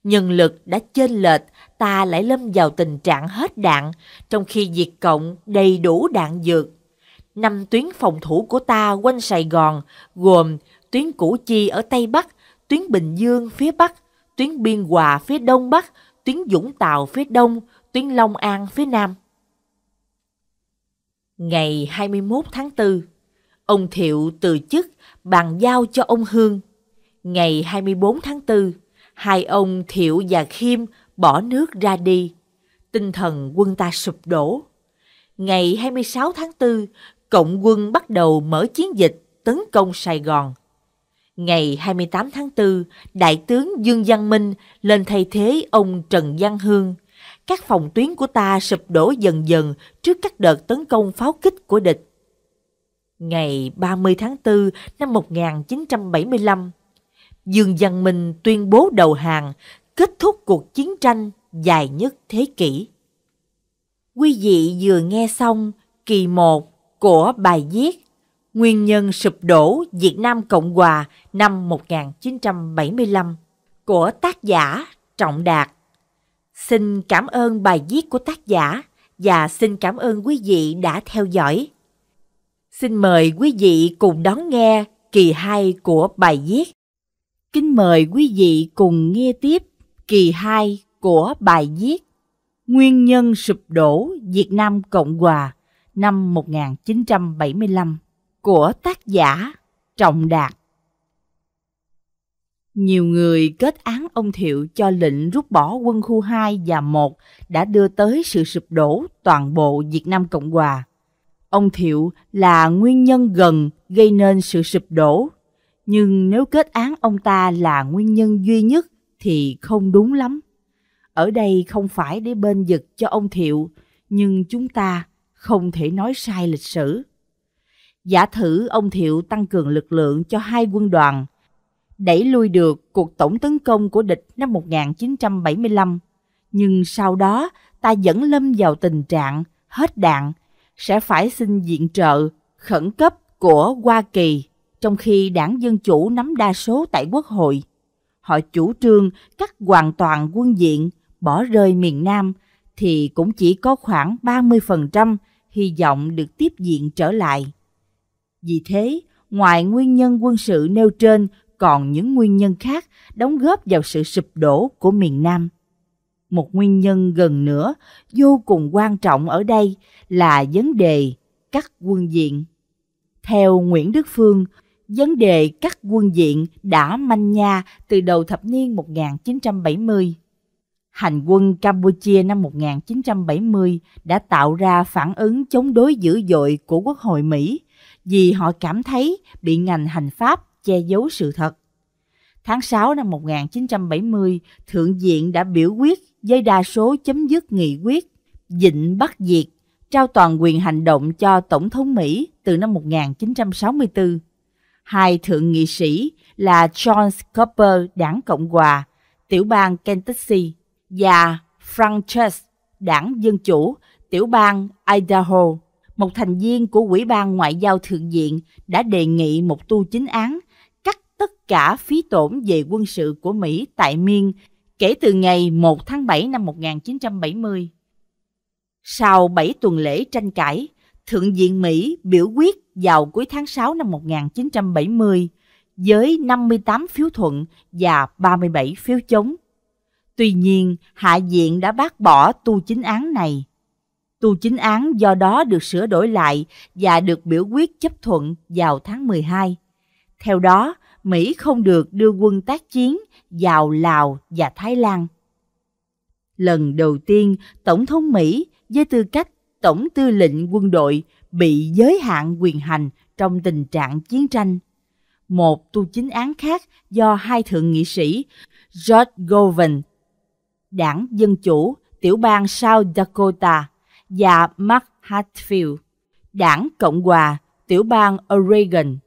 Nhân lực đã chênh lệch ta lại lâm vào tình trạng hết đạn, trong khi diệt Cộng đầy đủ đạn dược. Năm tuyến phòng thủ của ta quanh Sài Gòn gồm tuyến Củ Chi ở Tây Bắc, tuyến Bình Dương phía Bắc, tuyến Biên Hòa phía Đông Bắc, tuyến Dũng Tàu phía Đông, tuyến Long An phía Nam. Ngày 21 tháng 4, ông Thiệu từ chức bàn giao cho ông Hương. Ngày 24 tháng 4, hai ông Thiệu và Khiêm bỏ nước ra đi. Tinh thần quân ta sụp đổ. Ngày 26 tháng 4, Cộng quân bắt đầu mở chiến dịch tấn công Sài Gòn. Ngày 28 tháng 4, Đại tướng Dương Văn Minh lên thay thế ông Trần Văn Hương. Các phòng tuyến của ta sụp đổ dần dần trước các đợt tấn công pháo kích của địch. Ngày 30 tháng 4 năm 1975, Dương Văn Minh tuyên bố đầu hàng, kết thúc cuộc chiến tranh dài nhất thế kỷ. Quý vị vừa nghe xong kỳ 1 của bài viết Nguyên nhân sụp đổ Việt Nam Cộng Hòa năm 1975 của tác giả Trọng Đạt. Xin cảm ơn bài viết của tác giả và xin cảm ơn quý vị đã theo dõi. Xin mời quý vị cùng đón nghe kỳ 2 của bài viết. Kính mời quý vị cùng nghe tiếp kỳ 2 của bài viết Nguyên nhân sụp đổ Việt Nam Cộng Hòa năm 1975 của tác giả Trọng Đạt. Nhiều người kết án ông Thiệu cho lệnh rút bỏ quân khu 2 và 1 đã đưa tới sự sụp đổ toàn bộ Việt Nam Cộng Hòa. Ông Thiệu là nguyên nhân gần gây nên sự sụp đổ, nhưng nếu kết án ông ta là nguyên nhân duy nhất thì không đúng lắm. Ở đây không phải để bên giật cho ông Thiệu, nhưng chúng ta không thể nói sai lịch sử. Giả thử ông Thiệu tăng cường lực lượng cho hai quân đoàn, đẩy lui được cuộc tổng tấn công của địch năm 1975, nhưng sau đó ta vẫn lâm vào tình trạng hết đạn, sẽ phải xin viện trợ khẩn cấp của Hoa Kỳ trong khi đảng Dân Chủ nắm đa số tại Quốc hội họ chủ trương cắt hoàn toàn quân diện, bỏ rơi miền Nam, thì cũng chỉ có khoảng 30% hy vọng được tiếp diện trở lại. Vì thế, ngoài nguyên nhân quân sự nêu trên còn những nguyên nhân khác đóng góp vào sự sụp đổ của miền Nam. Một nguyên nhân gần nữa vô cùng quan trọng ở đây là vấn đề cắt quân diện. Theo Nguyễn Đức Phương, vấn đề các quân diện đã manh nha từ đầu thập niên 1970. Hành quân Campuchia năm 1970 đã tạo ra phản ứng chống đối dữ dội của Quốc hội Mỹ vì họ cảm thấy bị ngành hành pháp che giấu sự thật. Tháng 6 năm 1970, Thượng viện đã biểu quyết với đa số chấm dứt nghị quyết Dịnh bắt Diệt trao toàn quyền hành động cho Tổng thống Mỹ từ năm 1964 hai thượng nghị sĩ là John Cooper đảng Cộng hòa, tiểu bang Kentucky và Frances đảng Dân Chủ, tiểu bang Idaho. Một thành viên của Ủy ban Ngoại giao Thượng viện đã đề nghị một tu chính án cắt tất cả phí tổn về quân sự của Mỹ tại Miên kể từ ngày 1 tháng 7 năm 1970. Sau 7 tuần lễ tranh cãi, Thượng viện Mỹ biểu quyết vào cuối tháng 6 năm 1970 với 58 phiếu thuận và 37 phiếu chống. Tuy nhiên, Hạ viện đã bác bỏ tu chính án này. Tu chính án do đó được sửa đổi lại và được biểu quyết chấp thuận vào tháng 12. Theo đó, Mỹ không được đưa quân tác chiến vào Lào và Thái Lan. Lần đầu tiên, Tổng thống Mỹ với tư cách tổng tư lệnh quân đội bị giới hạn quyền hành trong tình trạng chiến tranh. Một tu chính án khác do hai thượng nghị sĩ George Govan, đảng Dân Chủ, tiểu bang South Dakota và Mark Hatfield, đảng Cộng hòa, tiểu bang Oregon,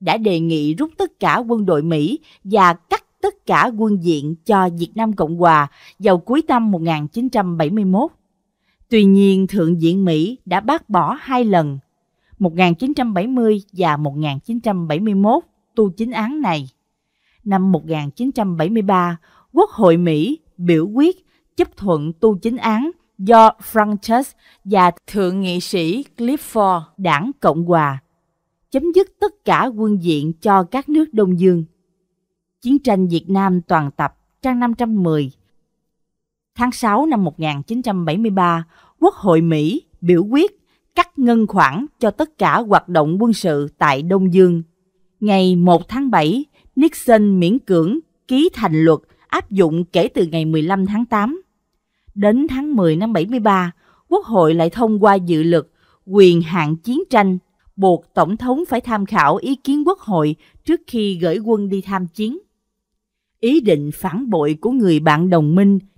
đã đề nghị rút tất cả quân đội Mỹ và cắt tất cả quân diện cho Việt Nam Cộng Hòa vào cuối năm 1971. Tuy nhiên, Thượng viện Mỹ đã bác bỏ hai lần, 1970 và 1971, tu chính án này. Năm 1973, Quốc hội Mỹ biểu quyết chấp thuận tu chính án do Francis và Thượng nghị sĩ Clifford đảng Cộng Hòa chấm dứt tất cả quân diện cho các nước Đông Dương. Chiến tranh Việt Nam toàn tập trang 510 tháng 6 năm 1973, Quốc hội Mỹ biểu quyết cắt ngân khoản cho tất cả hoạt động quân sự tại Đông Dương. Ngày 1 tháng 7, Nixon miễn cưỡng ký thành luật áp dụng kể từ ngày 15 tháng 8. Đến tháng 10 năm 73, Quốc hội lại thông qua dự luật quyền hạn chiến tranh buộc Tổng thống phải tham khảo ý kiến Quốc hội trước khi gửi quân đi tham chiến. Ý định phản bội của người bạn đồng minh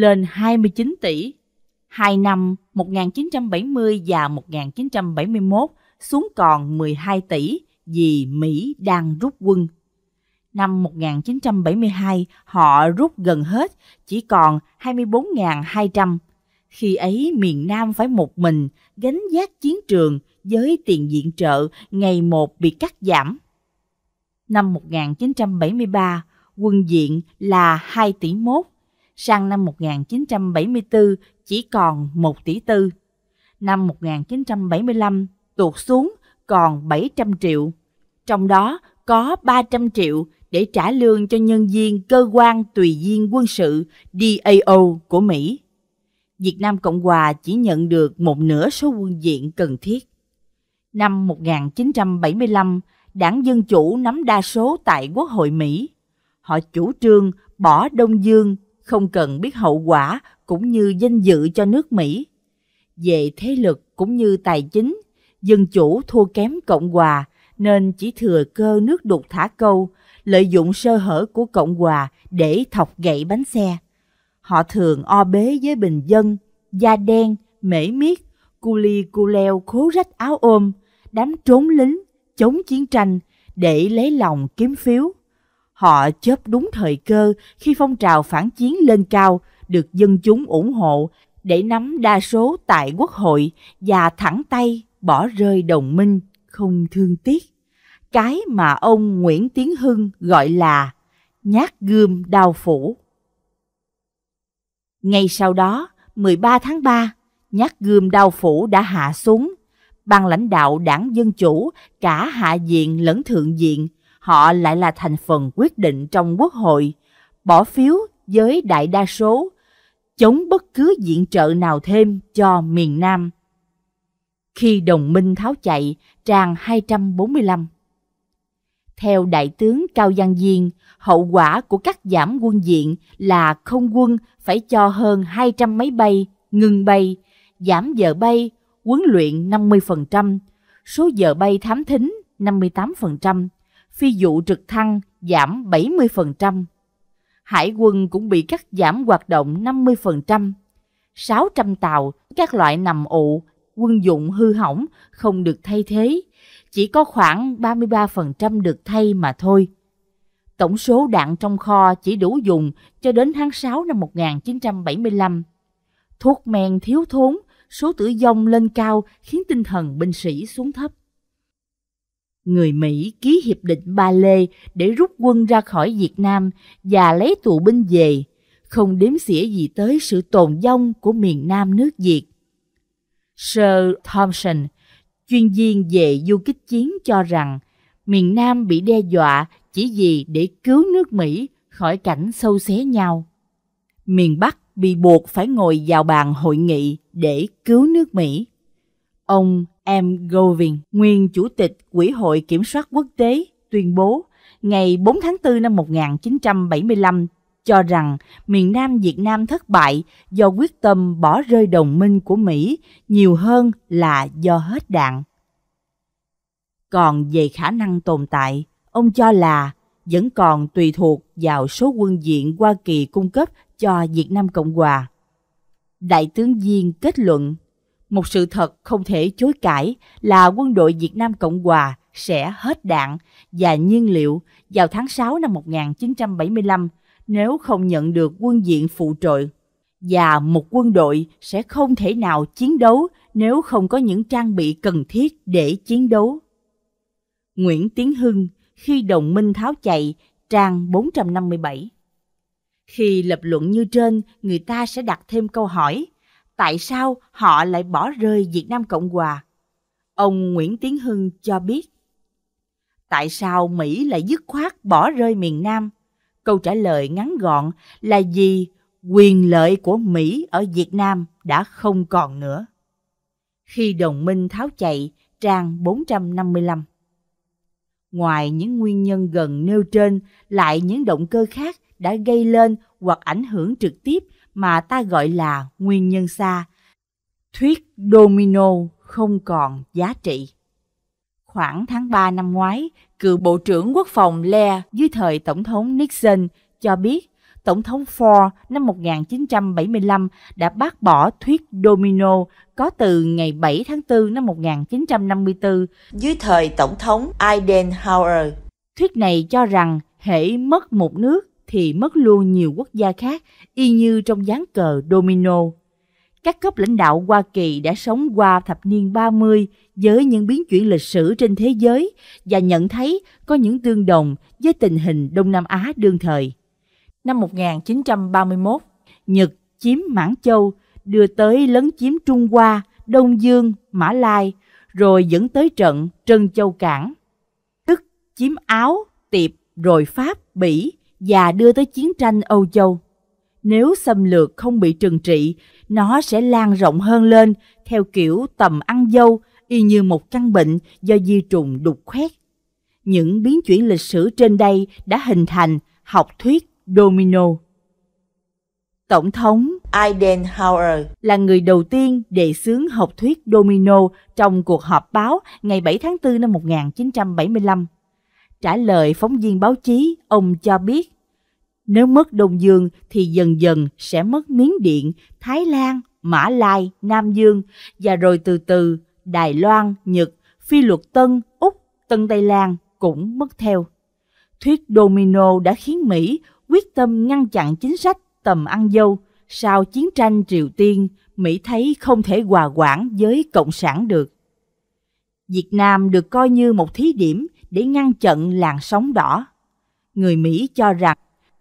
lên 29 tỷ. Hai năm 1970 và 1971 xuống còn 12 tỷ vì Mỹ đang rút quân. Năm 1972, họ rút gần hết, chỉ còn 24.200. Khi ấy miền Nam phải một mình gánh giác chiến trường với tiền viện trợ ngày một bị cắt giảm. Năm 1973, quân diện là 2 tỷ mốt sang năm 1974 chỉ còn 1 tỷ tư. Năm 1975 tuột xuống còn 700 triệu, trong đó có 300 triệu để trả lương cho nhân viên cơ quan tùy viên quân sự DAO của Mỹ. Việt Nam Cộng Hòa chỉ nhận được một nửa số quân diện cần thiết. Năm 1975, đảng Dân Chủ nắm đa số tại Quốc hội Mỹ. Họ chủ trương bỏ Đông Dương không cần biết hậu quả cũng như danh dự cho nước Mỹ. Về thế lực cũng như tài chính, dân chủ thua kém Cộng hòa nên chỉ thừa cơ nước đục thả câu, lợi dụng sơ hở của Cộng hòa để thọc gậy bánh xe. Họ thường o bế với bình dân, da đen, mễ miết, cu li cu leo khố rách áo ôm, đám trốn lính, chống chiến tranh để lấy lòng kiếm phiếu. Họ chớp đúng thời cơ khi phong trào phản chiến lên cao, được dân chúng ủng hộ để nắm đa số tại quốc hội và thẳng tay bỏ rơi đồng minh không thương tiếc. Cái mà ông Nguyễn Tiến Hưng gọi là nhát gươm đao phủ. Ngay sau đó, 13 tháng 3, nhát gươm đao phủ đã hạ xuống. Ban lãnh đạo đảng Dân Chủ, cả Hạ Viện lẫn Thượng Viện họ lại là thành phần quyết định trong quốc hội, bỏ phiếu với đại đa số, chống bất cứ diện trợ nào thêm cho miền Nam. Khi đồng minh tháo chạy, trang 245. Theo Đại tướng Cao Giang Diên, hậu quả của cắt giảm quân diện là không quân phải cho hơn 200 máy bay ngừng bay, giảm giờ bay, huấn luyện 50%, số giờ bay thám thính 58%, phi vụ trực thăng giảm 70%. Hải quân cũng bị cắt giảm hoạt động 50%. 600 tàu, các loại nằm ụ, quân dụng hư hỏng không được thay thế, chỉ có khoảng 33% được thay mà thôi. Tổng số đạn trong kho chỉ đủ dùng cho đến tháng 6 năm 1975. Thuốc men thiếu thốn, số tử vong lên cao khiến tinh thần binh sĩ xuống thấp người Mỹ ký hiệp định Ba Lê để rút quân ra khỏi Việt Nam và lấy tù binh về, không đếm xỉa gì tới sự tồn vong của miền Nam nước Việt. Sir Thompson, chuyên viên về du kích chiến cho rằng miền Nam bị đe dọa chỉ vì để cứu nước Mỹ khỏi cảnh sâu xé nhau. Miền Bắc bị buộc phải ngồi vào bàn hội nghị để cứu nước Mỹ. Ông M. Govin, nguyên chủ tịch Quỹ hội Kiểm soát Quốc tế, tuyên bố ngày 4 tháng 4 năm 1975 cho rằng miền Nam Việt Nam thất bại do quyết tâm bỏ rơi đồng minh của Mỹ nhiều hơn là do hết đạn. Còn về khả năng tồn tại, ông cho là vẫn còn tùy thuộc vào số quân diện Hoa Kỳ cung cấp cho Việt Nam Cộng Hòa. Đại tướng Diên kết luận một sự thật không thể chối cãi là quân đội Việt Nam Cộng Hòa sẽ hết đạn và nhiên liệu vào tháng 6 năm 1975 nếu không nhận được quân diện phụ trợ. Và một quân đội sẽ không thể nào chiến đấu nếu không có những trang bị cần thiết để chiến đấu. Nguyễn Tiến Hưng khi đồng minh tháo chạy, trang 457. Khi lập luận như trên, người ta sẽ đặt thêm câu hỏi – tại sao họ lại bỏ rơi Việt Nam Cộng Hòa. Ông Nguyễn Tiến Hưng cho biết. Tại sao Mỹ lại dứt khoát bỏ rơi miền Nam? Câu trả lời ngắn gọn là vì quyền lợi của Mỹ ở Việt Nam đã không còn nữa. Khi đồng minh tháo chạy, trang 455. Ngoài những nguyên nhân gần nêu trên, lại những động cơ khác đã gây lên hoặc ảnh hưởng trực tiếp mà ta gọi là nguyên nhân xa, thuyết domino không còn giá trị. Khoảng tháng 3 năm ngoái, cựu Bộ trưởng Quốc phòng Le dưới thời Tổng thống Nixon cho biết Tổng thống Ford năm 1975 đã bác bỏ thuyết domino có từ ngày 7 tháng 4 năm 1954 dưới thời Tổng thống Eisenhower. Thuyết này cho rằng hệ mất một nước thì mất luôn nhiều quốc gia khác y như trong dáng cờ domino. Các cấp lãnh đạo Hoa Kỳ đã sống qua thập niên 30 với những biến chuyển lịch sử trên thế giới và nhận thấy có những tương đồng với tình hình Đông Nam Á đương thời. Năm 1931, Nhật chiếm Mãn Châu, đưa tới lấn chiếm Trung Hoa, Đông Dương, Mã Lai, rồi dẫn tới trận Trân Châu Cảng. Tức chiếm Áo, Tiệp, rồi Pháp, Bỉ, và đưa tới chiến tranh Âu Châu. Nếu xâm lược không bị trừng trị, nó sẽ lan rộng hơn lên theo kiểu tầm ăn dâu y như một căn bệnh do di trùng đục khoét. Những biến chuyển lịch sử trên đây đã hình thành học thuyết domino. Tổng thống Eisenhower là người đầu tiên đề xướng học thuyết domino trong cuộc họp báo ngày 7 tháng 4 năm 1975. Trả lời phóng viên báo chí, ông cho biết nếu mất Đông Dương thì dần dần sẽ mất Miến Điện, Thái Lan, Mã Lai, Nam Dương và rồi từ từ Đài Loan, Nhật, Phi Luật Tân, Úc, Tân Tây Lan cũng mất theo. Thuyết domino đã khiến Mỹ quyết tâm ngăn chặn chính sách tầm ăn dâu. Sau chiến tranh Triều Tiên, Mỹ thấy không thể hòa quản với Cộng sản được. Việt Nam được coi như một thí điểm để ngăn chặn làn sóng đỏ. Người Mỹ cho rằng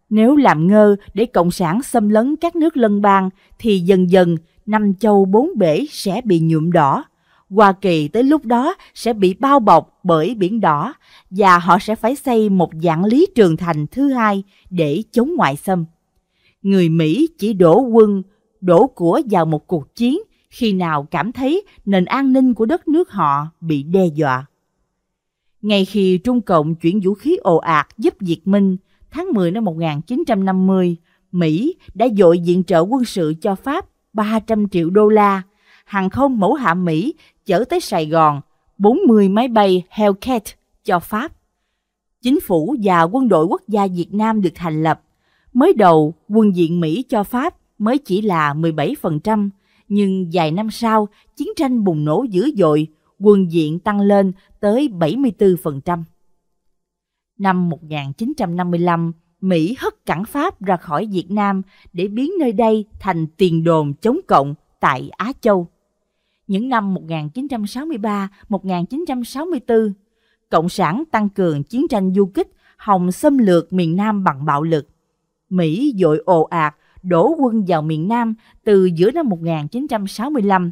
nếu làm ngơ để Cộng sản xâm lấn các nước lân bang thì dần dần năm châu bốn bể sẽ bị nhuộm đỏ. Hoa Kỳ tới lúc đó sẽ bị bao bọc bởi biển đỏ và họ sẽ phải xây một dạng lý trường thành thứ hai để chống ngoại xâm. Người Mỹ chỉ đổ quân, đổ của vào một cuộc chiến khi nào cảm thấy nền an ninh của đất nước họ bị đe dọa ngay khi Trung Cộng chuyển vũ khí ồ ạt giúp Việt Minh tháng 10 năm 1950, Mỹ đã dội viện trợ quân sự cho Pháp 300 triệu đô la, hàng không mẫu hạm Mỹ chở tới Sài Gòn 40 máy bay Hellcat cho Pháp. Chính phủ và quân đội quốc gia Việt Nam được thành lập. Mới đầu, quân diện Mỹ cho Pháp mới chỉ là 17%, nhưng vài năm sau, chiến tranh bùng nổ dữ dội, quân diện tăng lên tới 74%. Năm 1955, Mỹ hất cản Pháp ra khỏi Việt Nam để biến nơi đây thành tiền đồn chống cộng tại Á Châu. Những năm 1963-1964, Cộng sản tăng cường chiến tranh du kích hòng xâm lược miền Nam bằng bạo lực. Mỹ dội ồ ạt đổ quân vào miền Nam từ giữa năm 1965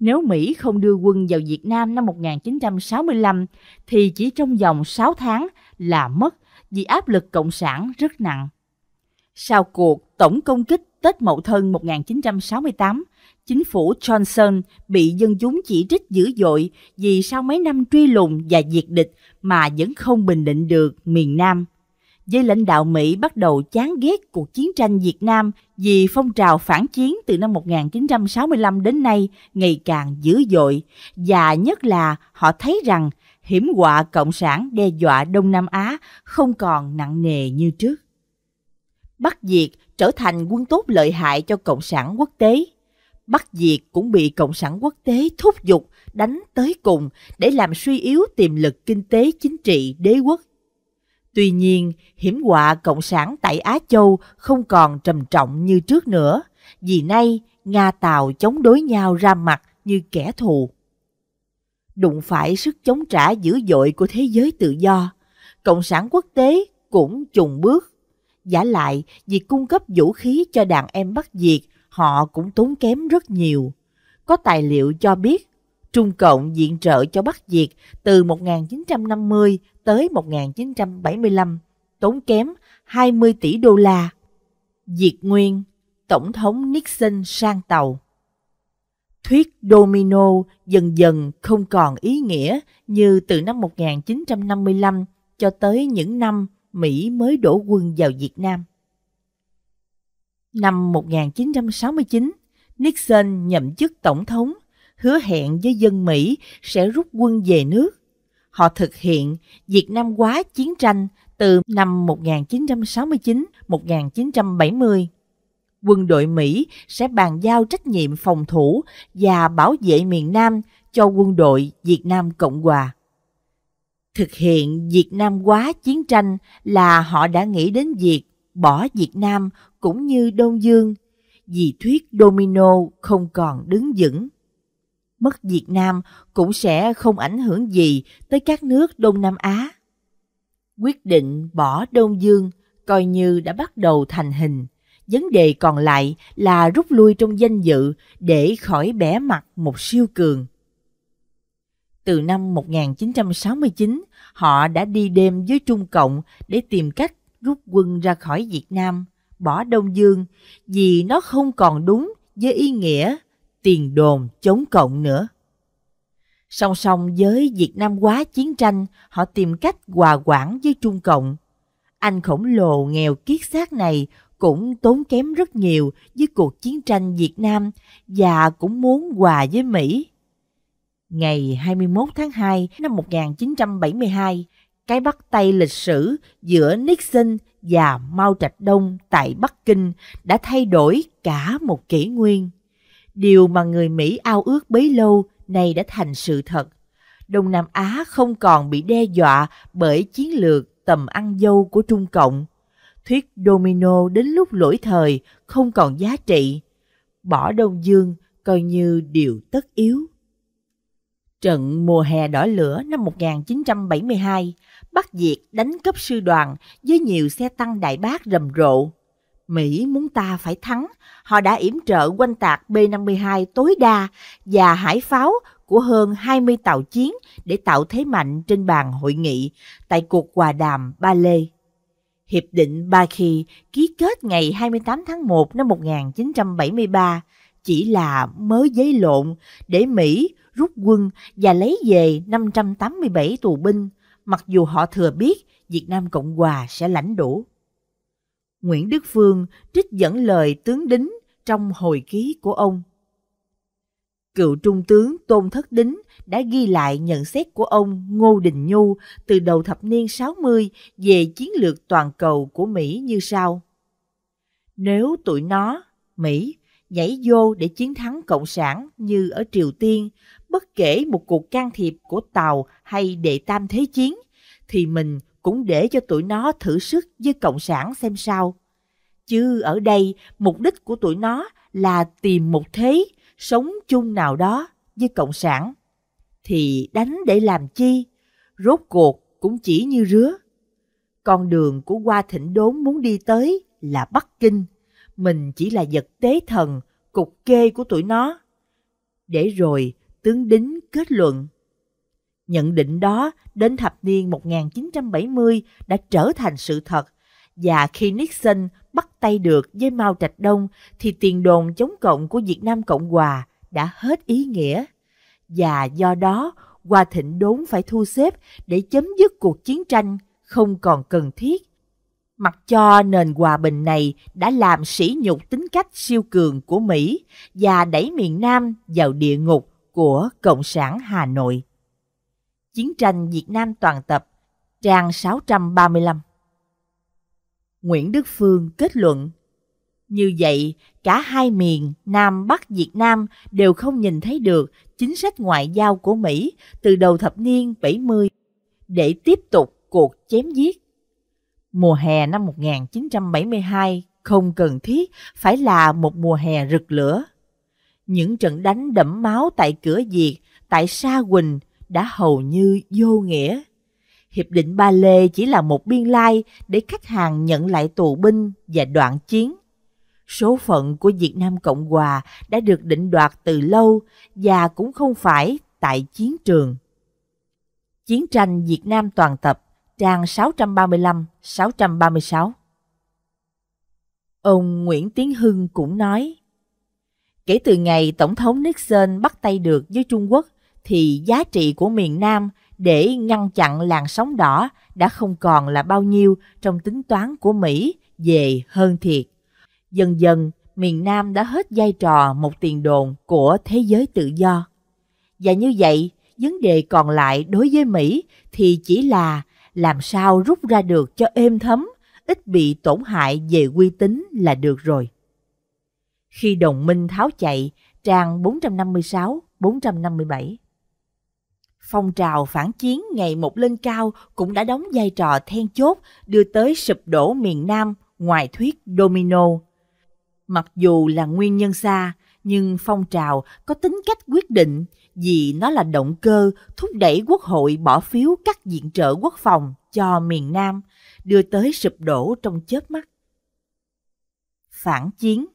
Nếu Mỹ không đưa quân vào Việt Nam năm 1965 thì chỉ trong vòng 6 tháng là mất vì áp lực cộng sản rất nặng. Sau cuộc tổng công kích Tết Mậu Thân 1968, chính phủ Johnson bị dân chúng chỉ trích dữ dội vì sau mấy năm truy lùng và diệt địch mà vẫn không bình định được miền Nam với lãnh đạo Mỹ bắt đầu chán ghét cuộc chiến tranh Việt Nam vì phong trào phản chiến từ năm 1965 đến nay ngày càng dữ dội và nhất là họ thấy rằng hiểm họa cộng sản đe dọa Đông Nam Á không còn nặng nề như trước. Bắc Việt trở thành quân tốt lợi hại cho cộng sản quốc tế. Bắc Việt cũng bị cộng sản quốc tế thúc giục đánh tới cùng để làm suy yếu tiềm lực kinh tế chính trị đế quốc Tuy nhiên, hiểm họa Cộng sản tại Á Châu không còn trầm trọng như trước nữa, vì nay Nga Tàu chống đối nhau ra mặt như kẻ thù. Đụng phải sức chống trả dữ dội của thế giới tự do, Cộng sản quốc tế cũng chùng bước. Giả lại, việc cung cấp vũ khí cho đàn em Bắc Việt họ cũng tốn kém rất nhiều. Có tài liệu cho biết Trung Cộng diện trợ cho Bắc Việt từ 1950 tới 1975 tốn kém 20 tỷ đô la. Diệt Nguyên, Tổng thống Nixon sang tàu. Thuyết domino dần dần không còn ý nghĩa như từ năm 1955 cho tới những năm Mỹ mới đổ quân vào Việt Nam. Năm 1969, Nixon nhậm chức tổng thống, hứa hẹn với dân Mỹ sẽ rút quân về nước họ thực hiện Việt Nam hóa chiến tranh từ năm 1969-1970. Quân đội Mỹ sẽ bàn giao trách nhiệm phòng thủ và bảo vệ miền Nam cho quân đội Việt Nam Cộng Hòa. Thực hiện Việt Nam hóa chiến tranh là họ đã nghĩ đến việc bỏ Việt Nam cũng như Đông Dương vì thuyết domino không còn đứng vững mất Việt Nam cũng sẽ không ảnh hưởng gì tới các nước Đông Nam Á. Quyết định bỏ Đông Dương coi như đã bắt đầu thành hình. Vấn đề còn lại là rút lui trong danh dự để khỏi bẻ mặt một siêu cường. Từ năm 1969, họ đã đi đêm với Trung Cộng để tìm cách rút quân ra khỏi Việt Nam, bỏ Đông Dương vì nó không còn đúng với ý nghĩa tiền đồn chống cộng nữa. Song song với Việt Nam quá chiến tranh, họ tìm cách hòa quản với Trung Cộng. Anh khổng lồ nghèo kiết xác này cũng tốn kém rất nhiều với cuộc chiến tranh Việt Nam và cũng muốn hòa với Mỹ. Ngày 21 tháng 2 năm 1972, cái bắt tay lịch sử giữa Nixon và Mao Trạch Đông tại Bắc Kinh đã thay đổi cả một kỷ nguyên. Điều mà người Mỹ ao ước bấy lâu nay đã thành sự thật. Đông Nam Á không còn bị đe dọa bởi chiến lược tầm ăn dâu của Trung Cộng. Thuyết domino đến lúc lỗi thời không còn giá trị. Bỏ Đông Dương coi như điều tất yếu. Trận mùa hè đỏ lửa năm 1972 Bắc Việt đánh cấp sư đoàn với nhiều xe tăng đại bác rầm rộ. Mỹ muốn ta phải thắng họ đã yểm trợ quanh tạc B-52 tối đa và hải pháo của hơn 20 tàu chiến để tạo thế mạnh trên bàn hội nghị tại cuộc hòa đàm Ba Lê. Hiệp định Ba Khi ký kết ngày 28 tháng 1 năm 1973 chỉ là mớ giấy lộn để Mỹ rút quân và lấy về 587 tù binh, mặc dù họ thừa biết Việt Nam Cộng Hòa sẽ lãnh đủ. Nguyễn Đức Phương trích dẫn lời tướng đính trong hồi ký của ông. Cựu trung tướng Tôn Thất Đính đã ghi lại nhận xét của ông Ngô Đình Nhu từ đầu thập niên 60 về chiến lược toàn cầu của Mỹ như sau. Nếu tụi nó, Mỹ, nhảy vô để chiến thắng Cộng sản như ở Triều Tiên, bất kể một cuộc can thiệp của Tàu hay Đệ Tam Thế Chiến, thì mình cũng để cho tụi nó thử sức với Cộng sản xem sao chứ ở đây mục đích của tụi nó là tìm một thế sống chung nào đó với cộng sản thì đánh để làm chi rốt cuộc cũng chỉ như rứa con đường của qua thịnh đốn muốn đi tới là bắc kinh mình chỉ là vật tế thần cục kê của tụi nó để rồi tướng đính kết luận Nhận định đó đến thập niên 1970 đã trở thành sự thật và khi Nixon bắt tay được với Mao Trạch Đông thì tiền đồn chống cộng của Việt Nam Cộng Hòa đã hết ý nghĩa. Và do đó, Hòa Thịnh Đốn phải thu xếp để chấm dứt cuộc chiến tranh không còn cần thiết. Mặc cho nền hòa bình này đã làm sỉ nhục tính cách siêu cường của Mỹ và đẩy miền Nam vào địa ngục của Cộng sản Hà Nội. Chiến tranh Việt Nam toàn tập, trang 635 Nguyễn Đức Phương kết luận. Như vậy, cả hai miền Nam Bắc Việt Nam đều không nhìn thấy được chính sách ngoại giao của Mỹ từ đầu thập niên 70 để tiếp tục cuộc chém giết. Mùa hè năm 1972 không cần thiết phải là một mùa hè rực lửa. Những trận đánh đẫm máu tại cửa Việt, tại Sa Quỳnh đã hầu như vô nghĩa Hiệp định Ba Lê chỉ là một biên lai để khách hàng nhận lại tù binh và đoạn chiến. Số phận của Việt Nam Cộng Hòa đã được định đoạt từ lâu và cũng không phải tại chiến trường. Chiến tranh Việt Nam toàn tập, trang 635-636 Ông Nguyễn Tiến Hưng cũng nói, Kể từ ngày Tổng thống Nixon bắt tay được với Trung Quốc, thì giá trị của miền Nam để ngăn chặn làn sóng đỏ đã không còn là bao nhiêu trong tính toán của Mỹ về hơn thiệt. Dần dần, miền Nam đã hết vai trò một tiền đồn của thế giới tự do. Và như vậy, vấn đề còn lại đối với Mỹ thì chỉ là làm sao rút ra được cho êm thấm, ít bị tổn hại về uy tín là được rồi. Khi đồng minh tháo chạy, trang 456-457 phong trào phản chiến ngày một lên cao cũng đã đóng vai trò then chốt đưa tới sụp đổ miền Nam ngoài thuyết domino. Mặc dù là nguyên nhân xa, nhưng phong trào có tính cách quyết định vì nó là động cơ thúc đẩy quốc hội bỏ phiếu cắt diện trợ quốc phòng cho miền Nam, đưa tới sụp đổ trong chớp mắt. Phản chiến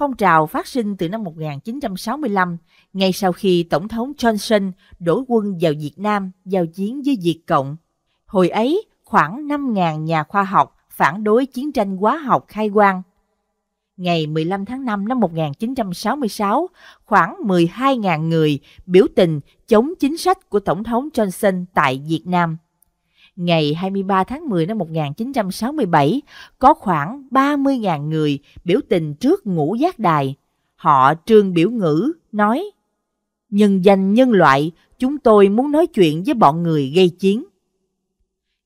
Phong trào phát sinh từ năm 1965, ngay sau khi Tổng thống Johnson đổi quân vào Việt Nam giao chiến với Việt Cộng. Hồi ấy, khoảng 5.000 nhà khoa học phản đối chiến tranh hóa học khai quang. Ngày 15 tháng 5 năm 1966, khoảng 12.000 người biểu tình chống chính sách của Tổng thống Johnson tại Việt Nam ngày 23 tháng 10 năm 1967, có khoảng 30.000 người biểu tình trước ngũ giác đài. Họ trương biểu ngữ, nói Nhân danh nhân loại, chúng tôi muốn nói chuyện với bọn người gây chiến.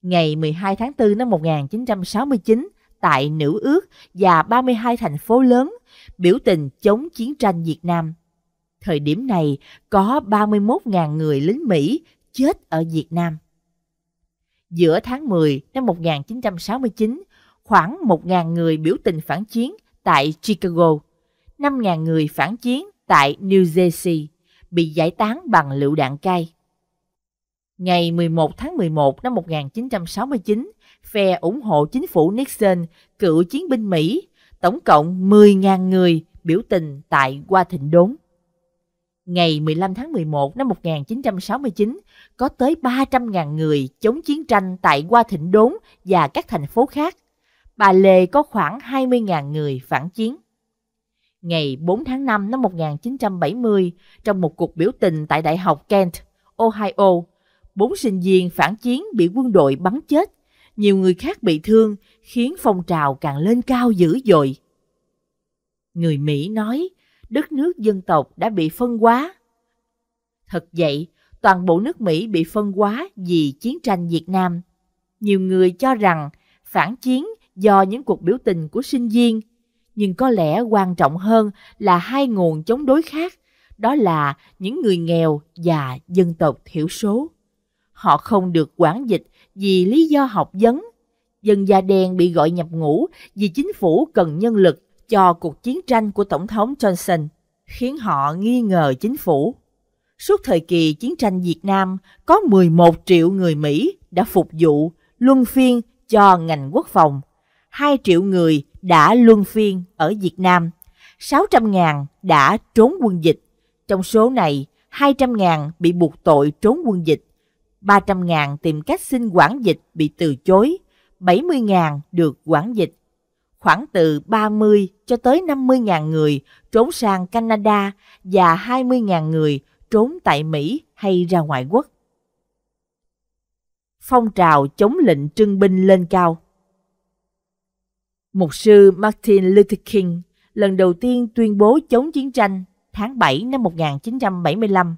Ngày 12 tháng 4 năm 1969, tại Nữ Ước và 32 thành phố lớn, biểu tình chống chiến tranh Việt Nam. Thời điểm này, có 31.000 người lính Mỹ chết ở Việt Nam giữa tháng 10 năm 1969, khoảng 1.000 người biểu tình phản chiến tại Chicago, 5.000 người phản chiến tại New Jersey bị giải tán bằng lựu đạn cay. Ngày 11 tháng 11 năm 1969, phe ủng hộ chính phủ Nixon, cựu chiến binh Mỹ, tổng cộng 10.000 người biểu tình tại Washington Đốn ngày 15 tháng 11 năm 1969, có tới 300.000 người chống chiến tranh tại Qua Thịnh Đốn và các thành phố khác. Bà Lê có khoảng 20.000 người phản chiến. Ngày 4 tháng 5 năm 1970, trong một cuộc biểu tình tại Đại học Kent, Ohio, bốn sinh viên phản chiến bị quân đội bắn chết, nhiều người khác bị thương, khiến phong trào càng lên cao dữ dội. Người Mỹ nói đất nước dân tộc đã bị phân hóa. Thật vậy, toàn bộ nước Mỹ bị phân hóa vì chiến tranh Việt Nam. Nhiều người cho rằng phản chiến do những cuộc biểu tình của sinh viên, nhưng có lẽ quan trọng hơn là hai nguồn chống đối khác, đó là những người nghèo và dân tộc thiểu số. Họ không được quản dịch vì lý do học vấn. Dân da đen bị gọi nhập ngũ vì chính phủ cần nhân lực cho cuộc chiến tranh của Tổng thống Johnson, khiến họ nghi ngờ chính phủ. Suốt thời kỳ chiến tranh Việt Nam, có 11 triệu người Mỹ đã phục vụ luân phiên cho ngành quốc phòng. 2 triệu người đã luân phiên ở Việt Nam. 600.000 đã trốn quân dịch. Trong số này, 200.000 bị buộc tội trốn quân dịch, 300.000 tìm cách xin quản dịch bị từ chối, 70.000 được quản dịch, khoảng từ 30 cho tới 50.000 người trốn sang Canada và 20.000 người trốn tại Mỹ hay ra ngoại quốc. Phong trào chống lệnh trưng binh lên cao Mục sư Martin Luther King lần đầu tiên tuyên bố chống chiến tranh tháng 7 năm 1975.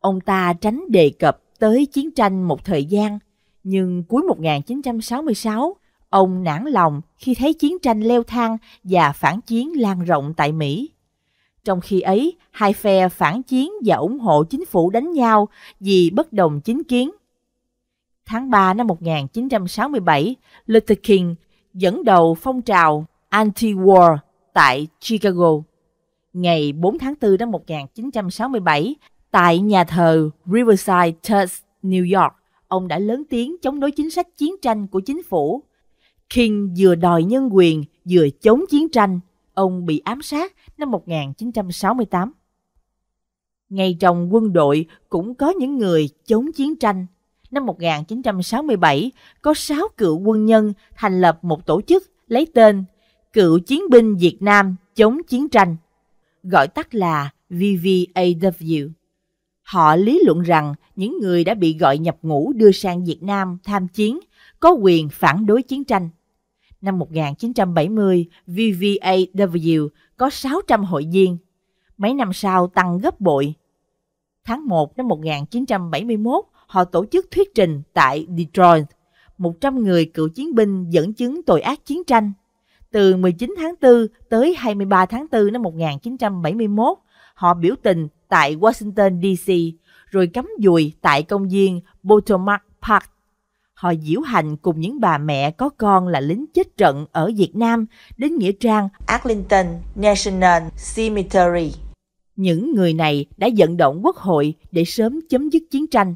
Ông ta tránh đề cập tới chiến tranh một thời gian, nhưng cuối 1966 Ông nản lòng khi thấy chiến tranh leo thang và phản chiến lan rộng tại Mỹ. Trong khi ấy, hai phe phản chiến và ủng hộ chính phủ đánh nhau vì bất đồng chính kiến. Tháng 3 năm 1967, Luther King dẫn đầu phong trào anti-war tại Chicago. Ngày 4 tháng 4 năm 1967, tại nhà thờ Riverside Church, New York, ông đã lớn tiếng chống đối chính sách chiến tranh của chính phủ King vừa đòi nhân quyền vừa chống chiến tranh, ông bị ám sát năm 1968. Ngay trong quân đội cũng có những người chống chiến tranh. Năm 1967, có 6 cựu quân nhân thành lập một tổ chức lấy tên Cựu Chiến binh Việt Nam chống chiến tranh, gọi tắt là VVAW. Họ lý luận rằng những người đã bị gọi nhập ngũ đưa sang Việt Nam tham chiến có quyền phản đối chiến tranh. Năm 1970, VVAW có 600 hội viên, mấy năm sau tăng gấp bội. Tháng 1 năm 1971, họ tổ chức thuyết trình tại Detroit. 100 người cựu chiến binh dẫn chứng tội ác chiến tranh. Từ 19 tháng 4 tới 23 tháng 4 năm 1971, họ biểu tình tại Washington DC, rồi cắm dùi tại công viên Potomac Park họ diễu hành cùng những bà mẹ có con là lính chết trận ở Việt Nam đến nghĩa trang Arlington National Cemetery. Những người này đã vận động quốc hội để sớm chấm dứt chiến tranh.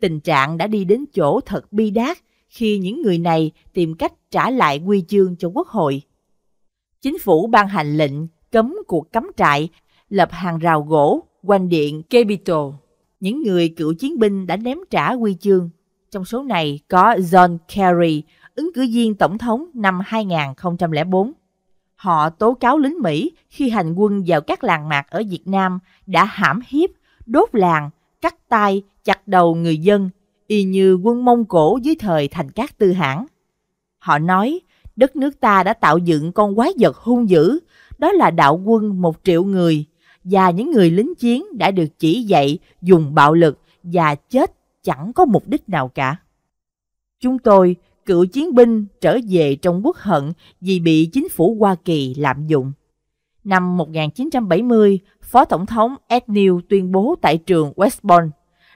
Tình trạng đã đi đến chỗ thật bi đát khi những người này tìm cách trả lại quy chương cho quốc hội. Chính phủ ban hành lệnh cấm cuộc cắm trại, lập hàng rào gỗ quanh điện Capitol. Những người cựu chiến binh đã ném trả quy chương trong số này có John Kerry, ứng cử viên tổng thống năm 2004. Họ tố cáo lính Mỹ khi hành quân vào các làng mạc ở Việt Nam đã hãm hiếp, đốt làng, cắt tay, chặt đầu người dân, y như quân Mông Cổ dưới thời thành các tư hãn. Họ nói, đất nước ta đã tạo dựng con quái vật hung dữ, đó là đạo quân một triệu người, và những người lính chiến đã được chỉ dạy dùng bạo lực và chết chẳng có mục đích nào cả. Chúng tôi, cựu chiến binh trở về trong quốc hận vì bị chính phủ Hoa Kỳ lạm dụng. Năm 1970, Phó Tổng thống Ed New tuyên bố tại trường West Point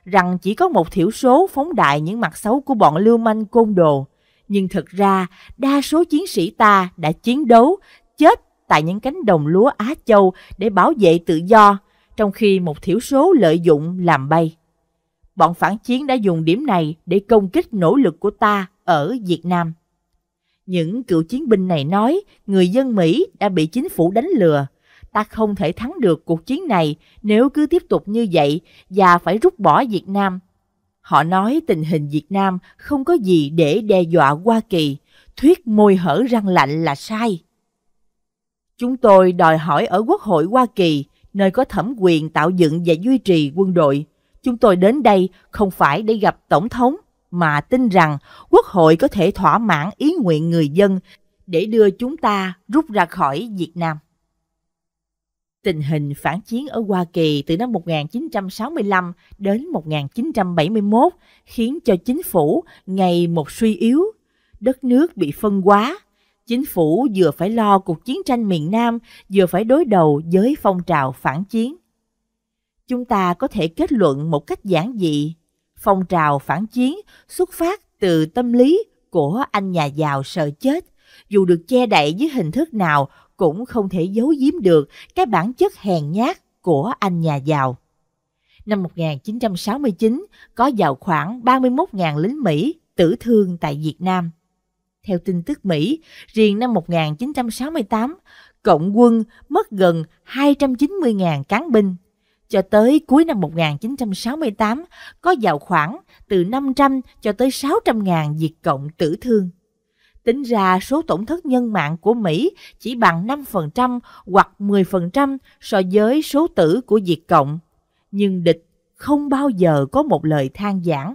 rằng chỉ có một thiểu số phóng đại những mặt xấu của bọn lưu manh côn đồ. Nhưng thực ra, đa số chiến sĩ ta đã chiến đấu, chết tại những cánh đồng lúa Á Châu để bảo vệ tự do, trong khi một thiểu số lợi dụng làm bay bọn phản chiến đã dùng điểm này để công kích nỗ lực của ta ở Việt Nam. Những cựu chiến binh này nói người dân Mỹ đã bị chính phủ đánh lừa. Ta không thể thắng được cuộc chiến này nếu cứ tiếp tục như vậy và phải rút bỏ Việt Nam. Họ nói tình hình Việt Nam không có gì để đe dọa Hoa Kỳ. Thuyết môi hở răng lạnh là sai. Chúng tôi đòi hỏi ở Quốc hội Hoa Kỳ, nơi có thẩm quyền tạo dựng và duy trì quân đội, Chúng tôi đến đây không phải để gặp Tổng thống, mà tin rằng Quốc hội có thể thỏa mãn ý nguyện người dân để đưa chúng ta rút ra khỏi Việt Nam. Tình hình phản chiến ở Hoa Kỳ từ năm 1965 đến 1971 khiến cho chính phủ ngày một suy yếu, đất nước bị phân hóa, chính phủ vừa phải lo cuộc chiến tranh miền Nam, vừa phải đối đầu với phong trào phản chiến chúng ta có thể kết luận một cách giản dị phong trào phản chiến xuất phát từ tâm lý của anh nhà giàu sợ chết dù được che đậy dưới hình thức nào cũng không thể giấu giếm được cái bản chất hèn nhát của anh nhà giàu. Năm 1969, có vào khoảng 31.000 lính Mỹ tử thương tại Việt Nam. Theo tin tức Mỹ, riêng năm 1968, Cộng quân mất gần 290.000 cán binh cho tới cuối năm 1968 có vào khoảng từ 500 cho tới 600 ngàn diệt cộng tử thương. Tính ra số tổn thất nhân mạng của Mỹ chỉ bằng 5% hoặc 10% so với số tử của diệt cộng. Nhưng địch không bao giờ có một lời than giảng.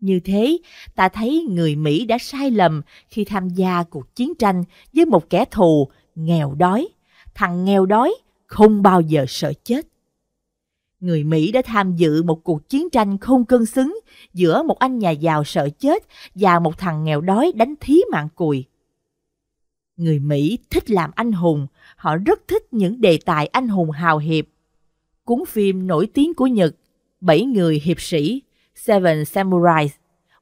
Như thế, ta thấy người Mỹ đã sai lầm khi tham gia cuộc chiến tranh với một kẻ thù nghèo đói. Thằng nghèo đói không bao giờ sợ chết người Mỹ đã tham dự một cuộc chiến tranh không cân xứng giữa một anh nhà giàu sợ chết và một thằng nghèo đói đánh thí mạng cùi. Người Mỹ thích làm anh hùng, họ rất thích những đề tài anh hùng hào hiệp. Cuốn phim nổi tiếng của Nhật, Bảy người hiệp sĩ, Seven Samurai)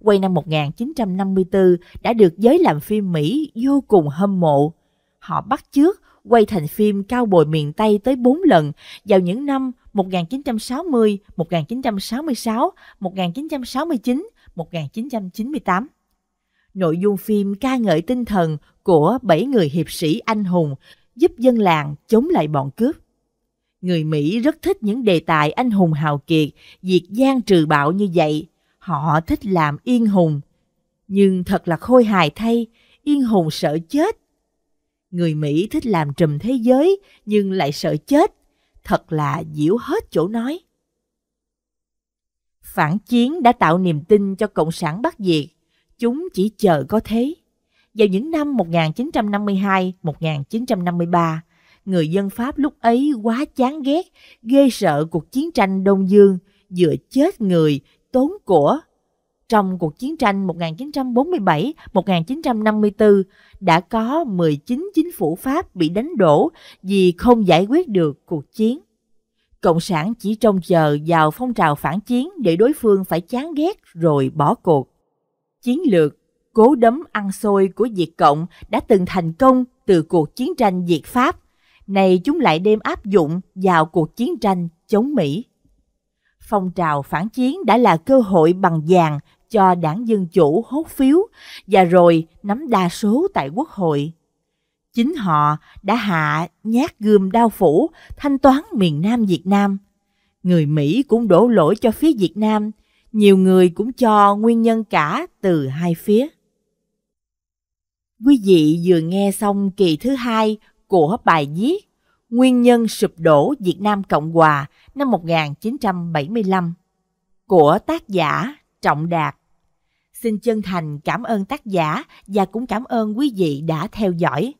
quay năm 1954 đã được giới làm phim Mỹ vô cùng hâm mộ. Họ bắt chước quay thành phim cao bồi miền Tây tới 4 lần vào những năm 1960, 1966, 1969, 1998. Nội dung phim ca ngợi tinh thần của bảy người hiệp sĩ anh hùng giúp dân làng chống lại bọn cướp. Người Mỹ rất thích những đề tài anh hùng hào kiệt, diệt gian trừ bạo như vậy. Họ thích làm yên hùng. Nhưng thật là khôi hài thay, yên hùng sợ chết. Người Mỹ thích làm trùm thế giới nhưng lại sợ chết thật là diễu hết chỗ nói. Phản chiến đã tạo niềm tin cho Cộng sản Bắc Việt, chúng chỉ chờ có thế. Vào những năm 1952-1953, người dân Pháp lúc ấy quá chán ghét, ghê sợ cuộc chiến tranh Đông Dương, vừa chết người, tốn của trong cuộc chiến tranh 1947-1954 đã có 19 chính phủ Pháp bị đánh đổ vì không giải quyết được cuộc chiến. Cộng sản chỉ trông chờ vào phong trào phản chiến để đối phương phải chán ghét rồi bỏ cuộc. Chiến lược cố đấm ăn xôi của Việt Cộng đã từng thành công từ cuộc chiến tranh Việt Pháp, này chúng lại đem áp dụng vào cuộc chiến tranh chống Mỹ. Phong trào phản chiến đã là cơ hội bằng vàng cho đảng Dân Chủ hốt phiếu và rồi nắm đa số tại Quốc hội. Chính họ đã hạ nhát gươm đao phủ thanh toán miền Nam Việt Nam. Người Mỹ cũng đổ lỗi cho phía Việt Nam, nhiều người cũng cho nguyên nhân cả từ hai phía. Quý vị vừa nghe xong kỳ thứ hai của bài viết Nguyên nhân sụp đổ Việt Nam Cộng Hòa năm 1975 của tác giả Trọng Đạt. Xin chân thành cảm ơn tác giả và cũng cảm ơn quý vị đã theo dõi.